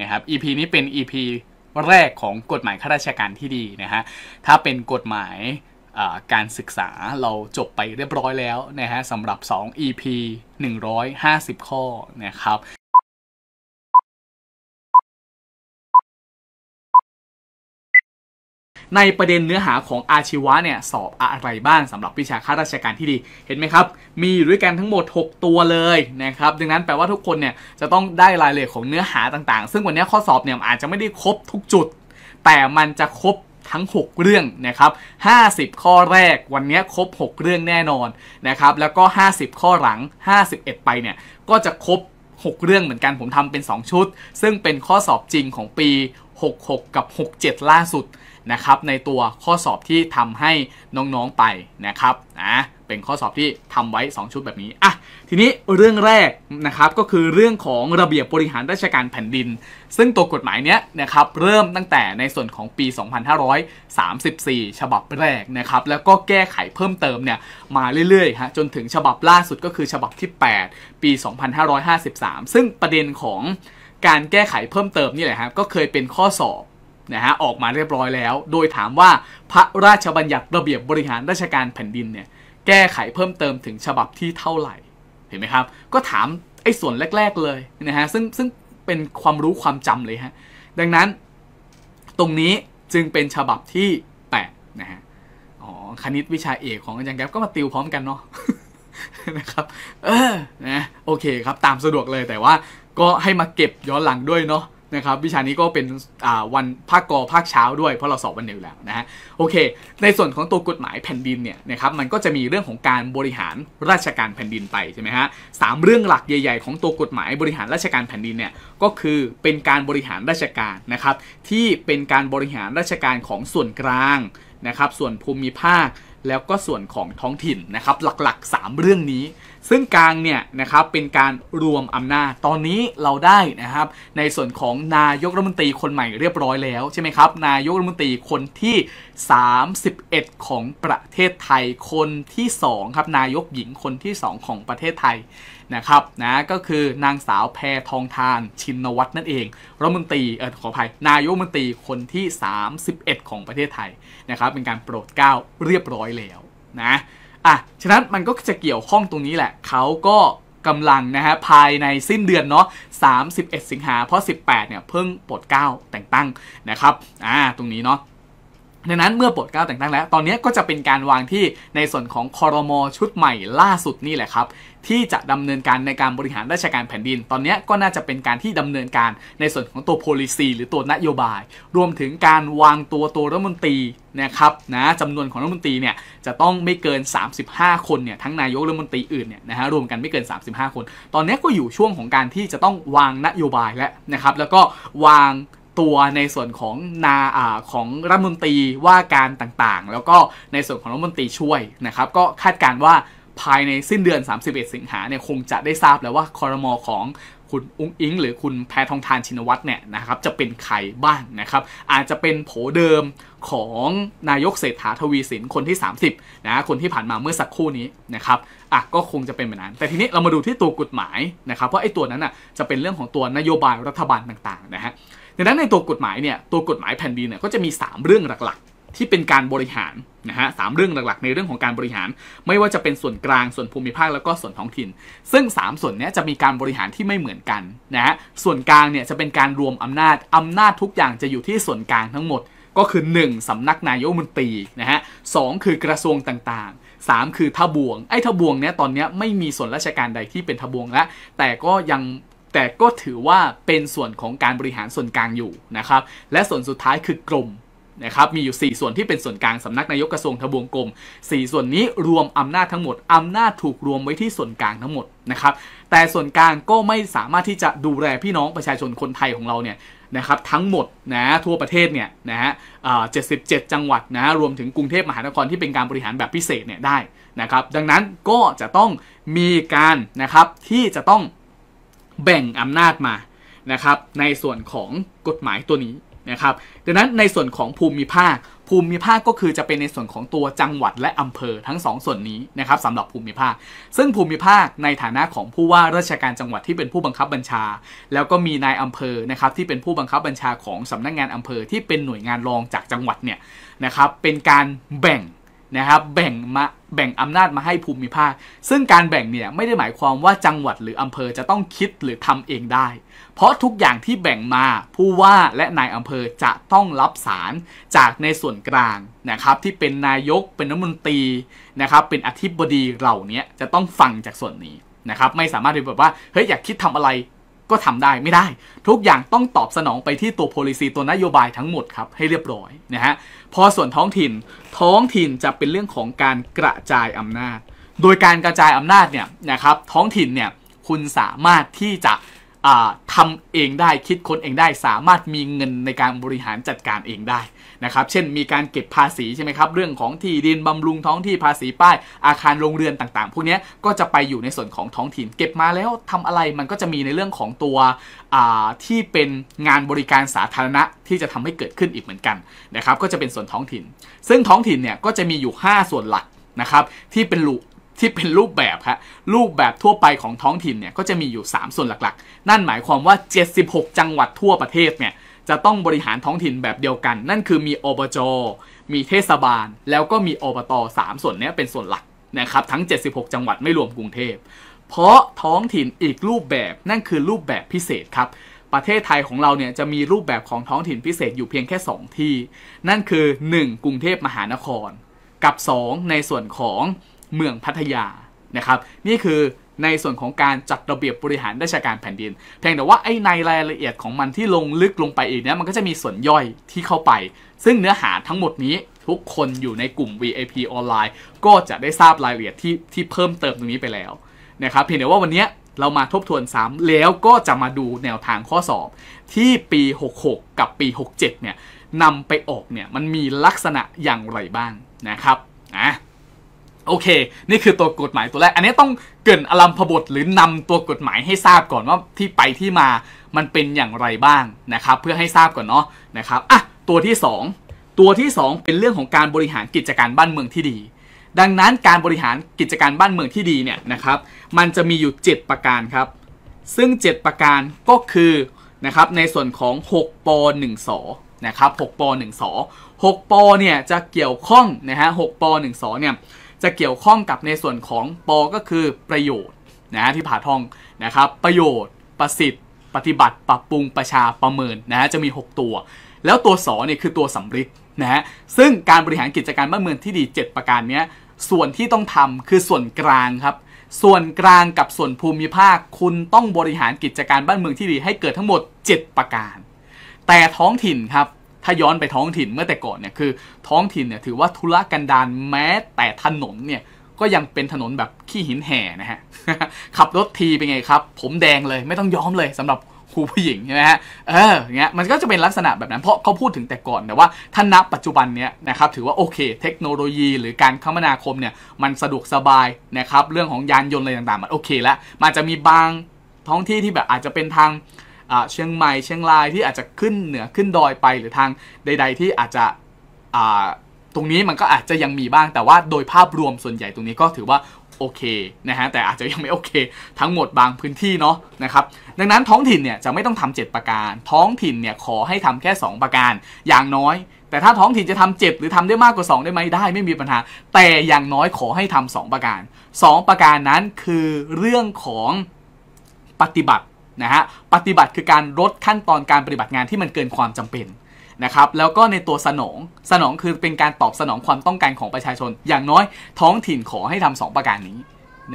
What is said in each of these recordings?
นะครับ EP นี้เป็น EP แรกของกฎหมายข้าราชการที่ดีนะฮะถ้าเป็นกฎหมายการศึกษาเราจบไปเรียบร้อยแล้วนะฮะสำหรับ 2 EP 150 ข้อนะครับในประเด็นเนื้อหาของอาชีวะเนี่ยสอบอะไรบ้างสำหรับวิชาข้าราชการที่ดีเห็นไหมครับ มีอยู่ด้วยกันทั้งหมด 6 ตัวเลยนะครับดังนั้นแปลว่าทุกคนเนี่ยจะต้องได้รายละเอียดของเนื้อหาต่างๆ ซึ่งวันนี้ข้อสอบเนี่ยอาจจะไม่ได้ครบทุกจุด แต่มันจะครบทั้ง 6 เรื่องนะครับ50 ข้อแรกวันนี้ครบ 6 เรื่องแน่นอนนะครับแล้วก็ 50 ข้อหลัง 51 ไปเนี่ยก็จะครบ 6 เรื่องเหมือนกันผมทำเป็น 2 ชุด ซึ่งเป็นข้อสอบจริงของปี 66 กับ 67 ล่าสุดนะครับในตัวข้อสอบที่ทำให้น้องๆไปนะครับนะเป็นข้อสอบที่ทำไว้ 2 ชุดแบบนี้อ่ะทีนี้เรื่องแรกนะครับก็คือเรื่องของระเบียบบริหารราชการแผ่นดิน ซึ่งตัวกฎหมายเนี้ยนะครับเริ่มตั้งแต่ในส่วนของปี 2534 ฉบับแรกนะครับแล้วก็แก้ไขเพิ่มเติมเนี่ยมาเรื่อยๆฮะจนถึงฉบับล่าสุดก็คือ ฉบับที่ 8 ปี 2553 ซึ่งประเด็นของการแก้ไขเพิ่มเติมนี่แหละครับก็เคยเป็นข้อสอบนะฮะออกมาเรียบร้อยแล้ว โดยถามว่าพระราชบัญญัติระเบียบบริหารราชการแผ่นดินเนี่ย แก้ไขเพิ่มเติมถึงฉบับที่เท่าไหร่ เห็นไหมครับ ก็ถาม ไอ้ส่วนแรก ๆเลยนะฮะ ซึ่งซึ่งเป็นความรู้ความจำเลยฮะ ดังนั้น ตรงนี้จึงเป็นฉบับที่8นะฮะ อ๋อ คณิตวิชาเอกของอาจารย์แก๊ปก็มาติวพร้อมกันเนาะ นะครับ เออ นะ โอเคครับ ตามสะดวกเลย แต่ว่าก็ให้มาเก็บย้อนหลังด้วยเนาะนะครับวิชานี้ก็เป็นวันภาคกอภาคเช้าด้วยเพราะเราสอบวันเดียวแล้วนะฮะโอเค ในส่วนของตัวกฎหมายแผ่นดินเนี่ยนะครับมันก็จะมีเรื่องของการบริหารราชการแผ่นดินไปใช่ไหมฮะสามเรื่องหลักใหญ่ ๆของตัวกฎหมายบริหารราชการแผ่นดินเนี่ยก็คือเป็นการบริหารราชการนะครับ ที่เป็นการบริหารราชการของส่วนกลางนะครับส่วนภูมิภาค แล้วก็ส่วนของท้องถิ่นนะครับหลักๆ 3 เรื่องนี้ซึ่งกลางเนี่ยนะครับเป็นการรวมอำนาจตอนนี้เราได้นะครับ ในส่วนของนายกรัฐมนตรีคนใหม่เรียบร้อยแล้วใช่ไหมครับนายกรัฐมนตรีคนที่ 31 ของประเทศไทยคนที่2ครับนายกหญิงคนที่ 2 ของประเทศไทยนะครับนะก็คือนางสาวแพทองทาน ชินวัตรนั่นเองรัฐมนตรีเออขออภัย นายกรัฐมนตรีคนที่31ของประเทศไทยนะครับ เป็นการโปรดเกล้าเรียบร้อยแล้วนะอ่ะ ฉะนั้นมันก็จะเกี่ยวข้องตรงนี้แหละ เขาก็กำลังนะฮะ ภายในสิ้นเดือนเนาะ31 สิงหาเพราะ18 เนี่ย เพิ่งปลดก้าแต่งตั้งนะครับ อ่า ตรงนี้เนาะดังนั้นเมื่อปลดก้าวแต่งตั้งแล้ว ตอนนี้ก็จะเป็นการวางที่ในส่วนของคอรมอชุดใหม่ล่าสุดนี่แหละครับ ที่จะดำเนินการในการบริหารราชการแผ่นดิน ตอนนี้ก็น่าจะเป็นการที่ดำเนินการในส่วนของตัวโพลิซี หรือตัวนโยบาย รวมถึงการวางตัวตัวรัฐมนตรีนะครับนะจำนวนของรัฐมนตรีเนี่ยจะต้องไม่เกิน 35 คนเนี่ยทั้งนายกรัฐมนตรีอื่นเนี่ยนะฮะรวมกันไม่เกิน 35 คนตอนนี้ก็อยู่ช่วงของการที่จะต้องวางนโยบายแล้วนะครับแล้วก็วางตัวในส่วนของนาอ่าของรัฐมนตรีว่าการต่างๆ แล้วก็ในส่วนของรัฐมนตรีช่วยนะครับ ก็คาดการว่าภายในสิ้นเดือน 31 สิงหาเนี่ยคงจะได้ทราบแล้วว่าคอรมอของคุณอุ้งอิงหรือคุณแพทองทานชินวัตรเนี่ยนะครับ จะเป็นใครบ้างนะครับ อาจจะเป็นโผเดิมของนายกเศรษฐาทวีสินคนที่ 30นะ คนที่ผ่านมาเมื่อสักครู่นี้นะครับอ่ะก็คงจะเป็นแบบนั้น แต่ทีนี้เรามาดูที่ตัวกฎหมายนะครับ เพราะไอ้ตัวนั้นอ่ะจะเป็นเรื่องของตัวนโยบายรัฐบาลต่าง ๆนะฮะดังนั้นในตัวกฎหมายเนี่ยตัวกฎหมายแผ่นดินเนี่ยก็จะมี 3 เรื่องหลักๆที่เป็นการบริหารนะฮะสเรื่องหลักๆในเรื่องของการบริหาร ไม่ว่าจะเป็นส่วนกลางส่วนภูมิภาคแล้วก็ส่วนท้องถิ่นซึ่ง 3 ส่วนนี้จะมีการบริหารที่ไม่เหมือนกันนะฮะส่วนกลางเนี่ยจะเป็นการรวมอำนาจอำนาจทุกอย่างจะอยู่ที่ส่วนกลางทั้งหมดก็คือ 1 สำนักนายกมนตรีนะฮะสคือกระทรวงต่างๆ 3 คือทบวง ไอ้ทบวงเนี้ยตอนเนี้ยไม่มีส่วนราชการใดที่เป็นทบวงแล้วแต่ก็ยังแต่ก็ถือว่าเป็นส่วนของการบริหารส่วนกลางอยู่นะครับและส่วนสุดท้ายคือกรมนะครับมีอยู่ 4 ส่วนที่เป็นส่วนกลางสำนักนายกกระทรวงทบวงกรม4 ส่วนนี้รวมอำนาจทั้งหมดอำนาจถูกรวมไว้ที่ส่วนกลางทั้งหมดนะครับแต่ส่วนกลางก็ไม่สามารถที่จะดูแลพี่น้องประชาชนคนไทยของเราเนี่ยนะครับทั้งหมดนะทั่วประเทศเนี่ยนะฮะเจ็ดสิบเจ็ดจังหวัดนะรวมถึงกรุงเทพมหานครที่เป็นการบริหารแบบพิเศษเนี่ยได้นะครับ ดังนั้นก็จะต้องมีการนะครับที่จะต้องแบ่งอำนาจมา นะครับ ในส่วนของกฎหมายตัวนี้ นะครับดังนั้นในส่วนของภูมิภาค ภูมิภาคก็คือจะเป็นในส่วนของตัวจังหวัดและอำเภอทั้ง 2สส่วนนี้นะครับสำหรับภูมิภาค ซึ่งภูมิภาคในฐานะของผู้ว่าราชการจังหวัดที่เป็นผู้บังคับบัญชา แล้วก็มีนายอำเภอนะครับที่เป็นผู้บังคับบัญชาของสำนักงงานอำเภอที่เป็นหน่วยงานรองจากจังหวัดเนี่ยนะครับเป็นการแบ่งนะครับแบ่งมาแบ่งอำนาจมาให้ภูมิภาค ซึ่งการแบ่งเนี่ยไม่ได้หมายความว่าจังหวัดหรืออำเภอจะต้องคิดหรือทำเองได้ เพราะทุกอย่างที่แบ่งมาผู้ว่าและนายอำเภอจะต้องรับสารจากในส่วนกลางนะครับที่เป็นนายกเป็นรัฐมนตรีนะครับเป็นอธิบดีเหล่านี้จะต้องฟังจากส่วนนี้นะครับไม่สามารถที่แบบว่าเฮ้ยอยากคิดทำอะไรก็ทำได้ไม่ได้ ทุกอย่างต้องตอบสนองไปที่ตัว policy ตัวนโยบายทั้งหมด ครับ ให้เรียบร้อยนะฮะพอส่วนท้องถิ่น ท้องถิ่นจะเป็นเรื่องของการกระจายอำนาจ โดยการกระจายอำนาจเนี่ยนะครับท้องถิ่นเนี่ยคุณสามารถที่จะทำเองได้คิดค้นเองได้สามารถมีเงินในการบริหารจัดการเองได้นะครับ เช่นมีการเก็บภาษีใช่ไหมครับเรื่องของที่ดินบำรุงท้องที่ภาษีป้าย อาคารโรงเรือนต่างๆ พวกนี้ก็จะไปอยู่ในส่วนของท้องถิ่น เก็บมาแล้วทำอะไรมันก็จะมีในเรื่องของตัวที่เป็นงานบริการสาธารณะที่จะทำให้เกิดขึ้นอีกเหมือนกันนะครับก็จะเป็นส่วนท้องถิ่น ซึ่งท้องถิ่นเนี่ยก็จะมีอยู่ 5 ส่วนหลักนะครับที่เป็นหลที่เป็นรูปแบบครับรูปแบบทั่วไปของท้องถิ่นเนี่ย ก็จะมีอยู่ 3 ส่วนหลักๆ นั่นหมายความว่า76จังหวัดทั่วประเทศเนี่ยจะต้องบริหารท้องถิ่นแบบเดียวกัน นั่นคือมีอบจ มีเทศบาล แล้วก็มีอบต3ส่วนนี้เป็นส่วนหลักนะครับทั้ง76จังหวัดไม่รวมกรุงเทพเพราะท้องถิ่นอีกรูปแบบนั่นคือรูปแบบพิเศษครับ ประเทศไทยของเราเนี่ยจะมีรูปแบบของท้องถิ่นพิเศษอยู่เพียงแค่2ที่นั่นคือ 1. กรุงเทพมหานคร กับ2ในส่วนของเมืองพัทยา นะครับ นี่คือในส่วนของการจัดระเบียบบริหารราชการแผ่นดินเพียงแต่ว่าไอ้ในรายละเอียดของมันที่ลงลึกลงไปอีกเนี่ยมันก็จะมีส่วนย่อยที่เข้าไป ซึ่งเนื้อหาทั้งหมดนี้ทุกคนอยู่ในกลุ่ม v i p ออนไลน์ ก็จะได้ทราบรายละเอียด ที่ที่เพิ่มเติมตรงนี้ไปแล้ว นะครับเพียงแต่ว่าวันนี้เรามาทบทวนซ้ำแล้วก็จะมาดูแนวทางข้อสอบที่ปี 66 กับปี 67เนี่ยนำไปออกเนี่ยมันมีลักษณะอย่างไรบ้างนะครับอ่ะโอเค นี่คือตัวกฎหมายตัวแรก อันนี้ต้องเกินอลัมพบทหรือนำตัวกฎหมายให้ทราบก่อนว่าที่ไปที่มา มันเป็นอย่างไรบ้างนะครับ เพื่อให้ทราบก่อนเนาะนะครับ อ่ะ ตัวที่ 2 ตัวที่ 2 เป็นเรื่องของการบริหารกิจการบ้านเมืองที่ดี ดังนั้นการบริหารกิจการบ้านเมืองที่ดี เนี่ยนะครับ มันจะมีอยู่ 7 ประการครับ ซึ่ง 7 ประการก็คือนะครับ ในส่วนของ6ป1สนะครับ6ป1ส6ปเนี่ยจะเกี่ยวข้องนะฮะ6ป1สเนี่ยจะเกี่ยวข้องกับในส่วนของปอก็คือประโยชน์นะที่ผ่าทองนะครับ ประโยชน์ประสิทธิ์ ปฏิบัติปรับปรุงประชาประเมินนะจะมี 6 ตัว แล้วตัวสอเนี่ยคือตัวสำริดนะฮะซึ่งการบริหารกิจการบ้านเมืองที่ดี 7 ประการนี้ส่วนที่ต้องทำคือส่วนกลางครับ ส่วนกลางกับส่วนภูมิภาค คุณต้องบริหารกิจการบ้านเมืองที่ดีให้เกิดทั้งหมด 7 ประการ แต่ท้องถิ่นครับถ้าย้อนไปท้องถิ่นเมื่อแต่ก่อนเนี่ยคือ ท้องถิ่นเนี่ยถือว่าทุรกันดารแม้แต่ถนนเนี่ย ก็ยังเป็นถนนแบบขี้หินแห่นะฮะ ขับรถทีเป็นไงครับ ผมแดงเลยไม่ต้องย้อมเลยสำหรับครูผู้หญิงใช่ไหมฮะเออเงี้ยมันก็จะเป็นลักษณะแบบนั้นเพราะเขาพูดถึงแต่ก่อน แต่ว่าท่านนับปัจจุบันเนี้ยนะครับถือว่าโอเคเทคโนโลยี หรือการคมนาคมเนี่ยมันสะดวกสบายนะครับเรื่องของยานยนต์อะไรต่างๆมันโอเคแล้วมันจะมีบางท้องที่ที่แบบอาจจะเป็นทางเชียงใหม่เชียงรายที่อาจจะขึ้นเหนือขึ้นดอยไปหรือทางใด ๆ ที่อาจจะตรงนี้มันก็อาจจะยังมีบ้างแต่ว่าโดยภาพรวมส่วนใหญ่ตรงนี้ก็ถือว่าโอเคนะฮะแต่อาจจะยังไม่โอเค ทั้งหมดบางพื้นที่เนาะนะครับดังนั้นท้องถิ่นเนี่ยจะไม่ต้องทำ 7 ประการ ท้องถิ่นเนี่ยขอให้ทำแค่ 2 ประการ อย่างน้อย แต่ถ้าท้องถิ่นจะทำ7หรือทำได้มากกว่า 2 ได้ไหมได้ไม่มีปัญหา แต่อย่างน้อยขอให้ทำ 2 ประการ 2 ประการนั้นคือเรื่องของปฏิบัตินะฮะปฏิบัติคือการลดขั้นตอนการปฏิบัติงานที่มันเกินความจำเป็นนะครับแล้วก็ในตัวสนองสนองคือเป็นการตอบสนองความต้องการของประชาชน อย่างน้อยท้องถิ่นขอให้ทำ 2 ประการนี้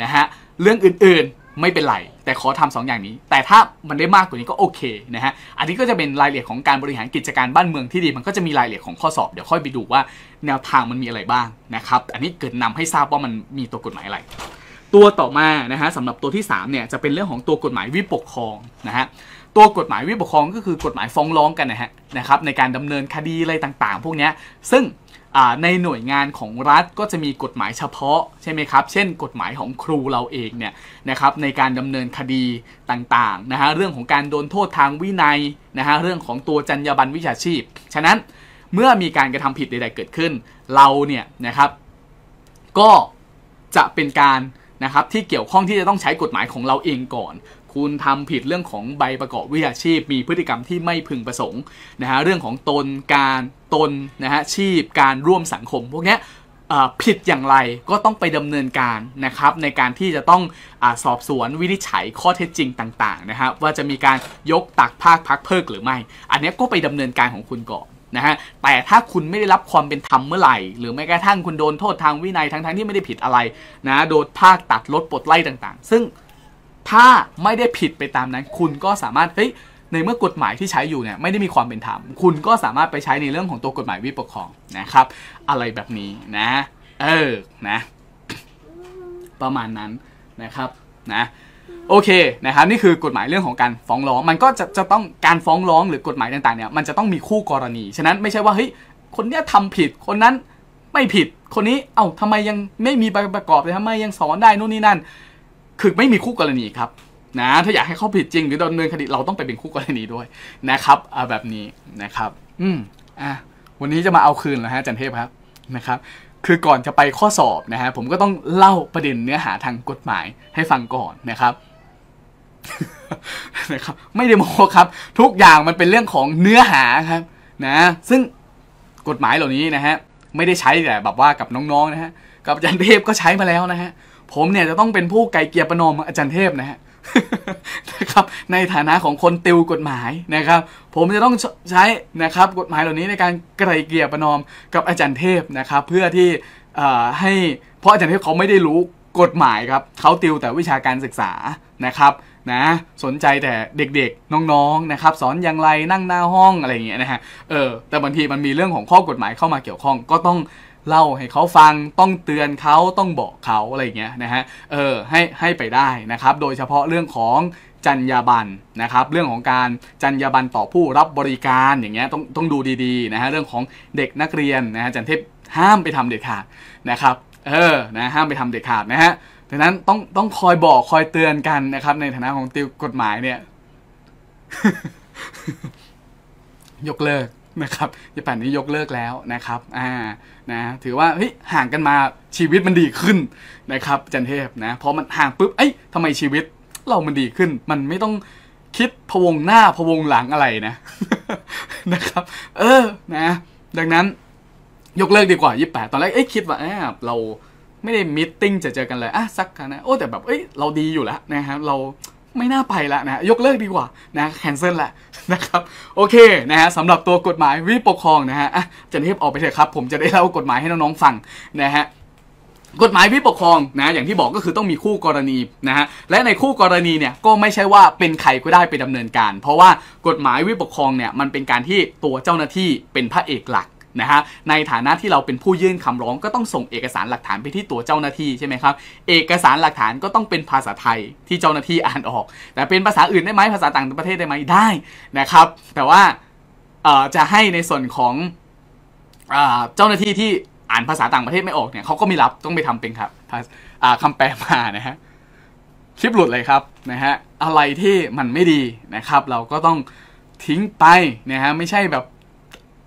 นะฮะเรื่องอื่นๆไม่เป็นไรแต่ขอทำ 2 อย่างนี้ แต่ถ้ามันได้มากกว่านี้ก็โอเคนะฮะอันนี้ก็จะเป็นรายละเอียดของการบริหารกิจการบ้านเมืองที่ดีมันก็จะมีรายละเอียดของข้อสอบเดี๋ยวค่อยไปดูว่าแนวทางมันมีอะไรบ้างนะครับอันนี้เกิดนำให้ทราบว่ามันมีตัวกฎหมายอะไรตัว ต่อมานะฮะสำหรับตัวที่3เนี่ยจะเป็นเรื่องของตัวกฎหมายวิปกครองนะฮะตัวกฎหมายวิปกครองก็คือกฎหมายฟ้องร้องกันนะฮะนะครับในการดำเนินคดีอะไรต่างๆ พวกนี้ซึ่งในหน่วยงานของรัฐก็จะมีกฎหมายเฉพาะใช่ไหมครับเช่น กฎหมายของครูเราเองเนี่ยนะครับในการดำเนินคดีต่างๆนะฮะเรื่องของการโดนโทษทางวินัยนะฮะเรื่องของตัวจรรยาบรรณวิชาชีพฉะนั้นเมื่อมีการกระทำผิดใด ๆเกิดขึ้นเราเนี่ยนะครับก็จะเป็นการนะครับที่เกี่ยวข้องที่จะต้องใช้กฎหมายของเราเองก่อน คุณทำผิดเรื่องของใบประกอบวิชาชีพมีพฤติกรรมที่ไม่พึงประสงค์นะฮะเรื่องของตนการตนนะฮะชีพการร่วมสังคม พวกนี้ผิดอย่างไรก็ต้องไปดำเนินการนะครับในการที่จะต้องอสอบสวนวินิจฉัยข้อเท็จจริงต่างๆนะครับว่าจะมีการยกตักภาคพักเพิกหรือไม่ อันนี้ก็ไปดำเนินการของคุณก่อนนะฮะแต่ถ้าคุณไม่ได้รับความเป็นธรรมเมื่อไหร่ หรือแม้กระทั่งคุณโดนโทษทางวินัยทั้งๆที่ไม่ได้ผิดอะไรนะ โดนภาคตัดลดปลดไล่ต่างๆ ซึ่งถ้าไม่ได้ผิดไปตามนั้น คุณก็สามารถเฮ้ยในเมื่อกฎหมายที่ใช้อยู่เนี่ยไม่ได้มีความเป็นธรรมคุณก็สามารถไปใช้ในเรื่องของตัวกฎหมายวิปกครองนะครับ อะไรแบบนี้นะ เออนะ ประมาณนั้นนะครับนะโอเคนะครับนี่คือกฎหมายเรื่องของการฟ้องร้องมันก็จะจะต้องการฟ้องร้องหรือกฎหมายต่างๆเนี่ยมันจะต้องมีคู่กรณีฉะนั้นไม่ใช่ว่าเฮ้ยคนเนี้ยทำผิดคนนั้นไม่ผิด คนนี้เอา้าทำไมยังไม่มีใบประกอบเลยทำไมยังสอนได้นู่นนี่นั่น คือไม่มีคู่กรณีครับนะถ้าอยากให้เขาผิดจริงหรือดำเนินคดีเราต้องไปเป็นคู่กรณีด้วยนะครับเอาแบบนี้นะครับ อืมอ่ะวันนี้จะมาเอาคืนแล้วฮะจันเทพครับนะครับ คือก่อนจะไปข้อสอบนะฮะผมก็ต้องเล่าประเด็นเนื้อหาทางกฎหมายให้ฟังก่อนนะครับนะครับไม่ได้โมครับ ทุกอย่างมันเป็นเรื่องของเนื้อหาครับนะ ซึ่งกฎหมายเหล่านี้นะฮะไม่ได้ใช้แต่แบบว่ากับน้องๆ นะฮะกับอาจารย์เทพก็ใช้มาแล้วนะฮะผมเนี่ยจะต้องเป็นผู้ไกลเกียร์ประนอมอาจารย์เทพนะฮะนะครับในฐานะของคนติวกฎหมายนะครับ ผมจะต้องใช้นะครับกฎหมายเหล่านี้ในการไกลเกียร์ประนอมกับอาจารย์เทพนะครับ เพื่อที่ให้ เพราะอาจารย์เทพเขาไม่ได้รู้กฎหมายครับเขาติวแต่วิชาการศึกษานะครับนะสนใจแต่เด็กๆน้องๆนะครับ สอนอย่างไรนั่งหน้าห้องอะไรอย่างเงี้ยนะฮะเออแต่บางทีมันมีเรื่องของข้อกฎหมายเข้ามาเกี่ยวข้องก็ต้องเล่าให้เขาฟังต้องเตือนเขาต้องบอกเขาอะไรอย่างเงี้ยนะฮะเออให้ให้ไปได้นะครับ โดยเฉพาะเรื่องของจรรยาบรรณนะครับ เรื่องของการจรรยาบรรณต่อผู้รับบริการอย่างเงี้ยต้องต้องดูดีๆนะฮะเรื่องของเด็กนักเรียนนะฮะจันเทพห้ามไปทำเด็ดขาดนะครับเออนะห้ามไปทำเด็ดขาดนะฮะดังนั้นต้องต้องคอยบอกคอยเตือนกันนะครับ ในฐานะของติวกฎหมายเนี่ย ยกเลิกนะครับญี่ปุ่นนี้ยกเลิกแล้วนะครับ อ่า นะ ถือว่าเฮ้ยห่างกันมาชีวิตมันดีขึ้นนะครับจันเทพนะพอมันห่างปุ๊บเอ้ยทำไมชีวิต เรามันดีขึ้น มันไม่ต้องคิดพวงหน้าพวงหลังอะไรนะ นะครับ เออ นะ ดังนั้น ยกเลิกดีกว่า28ตอนแรกเอ้ยคิดว่าเราไม่ได้มิทติ้งจะเจอกันเลยอ่ะสักรนะโอ้แต่แบบเอ้ยเราดีอยู่แล้วนะครับเราไม่น่าไปละนะยกเลิกดีกว่านะแคนเซิลแหละนะครับโอเคนะฮะสำหรับตัวกฎหมายวิปกครองนะฮะอ่ะจะเทพออกไปเถอะครับผมจะได้เล่ากฎหมายให้น้องๆฟังนะฮะกฎหมายวิปกครองนะอย่างที่บอกก็คือต้องมีคู่กรณีนะฮะและในคู่กรณีเนี่ยก็ไม่ใช่ว่าเป็นใครก็ได้ไปดำเนินการ เพราะว่ากฎหมายวิปกครองเนี่ยมันเป็นการที่ตัวเจ้าหน้าที่เป็นพระเอกหลักนะฮะในฐานะที่เราเป็นผู้ยื่นคำร้องก็ต้องส่งเอกสารหลักฐานไปที่ตัวเจ้าหน้าที่ใช่ไหมครับ เอกสารหลักฐานก็ต้องเป็นภาษาไทยที่เจ้าหน้าที่อ่านออก แต่เป็นภาษาอื่นได้ไหมภาษาต่างประเทศได้ไหมได้นะครับ แต่ว่าจะให้ในส่วนของเจ้าหน้าที่ที่อ่านภาษาต่างประเทศไม่ออกเนี่ยเขาก็ไม่รับต้องไปทำเป็นครับคำแปลมานะฮะคลิปหลุดเลยครับนะฮะอะไรที่มันไม่ดีนะครับเราก็ต้องทิ้งไปนะฮะไม่ใช่แบบ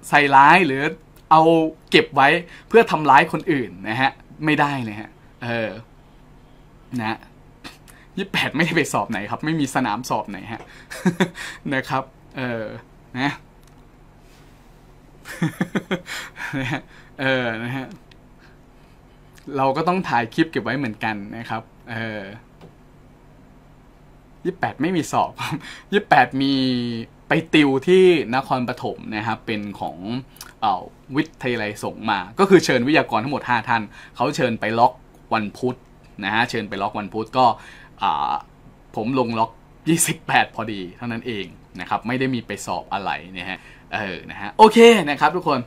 ใส่ร้ายหรือเอาเก็บไว้ เพื่อทำร้ายคนอื่น นะ ฮะ ไม่ได้เลยฮะเออนะยี่แปดไม่ได้ไปสอบไหน ครับ ไม่มีสนามสอบไหนฮะนะครับ เออนะเออนะฮะเราก็ต้องถ่ายคลิป เก็บไว้เหมือนกันนะครับ เออยี่แปดไม่มีสอบบยี่แปดมีไปติวที่นครปฐมนะครับเป็นของอวิทยาลัยสงมา ก็คือเชิญวิทยากรทั้งหมด 5 ท่านเขาเชิญไปล็อกวันพุธนะฮะเชิญไปล็อกวันพุธก็ผมลงล็อก 28 พอดีเท่านั้นเองนะครับ ไม่ได้มีไปสอบอะไรนะฮะเออนะฮะโอเคนะครับทุกคน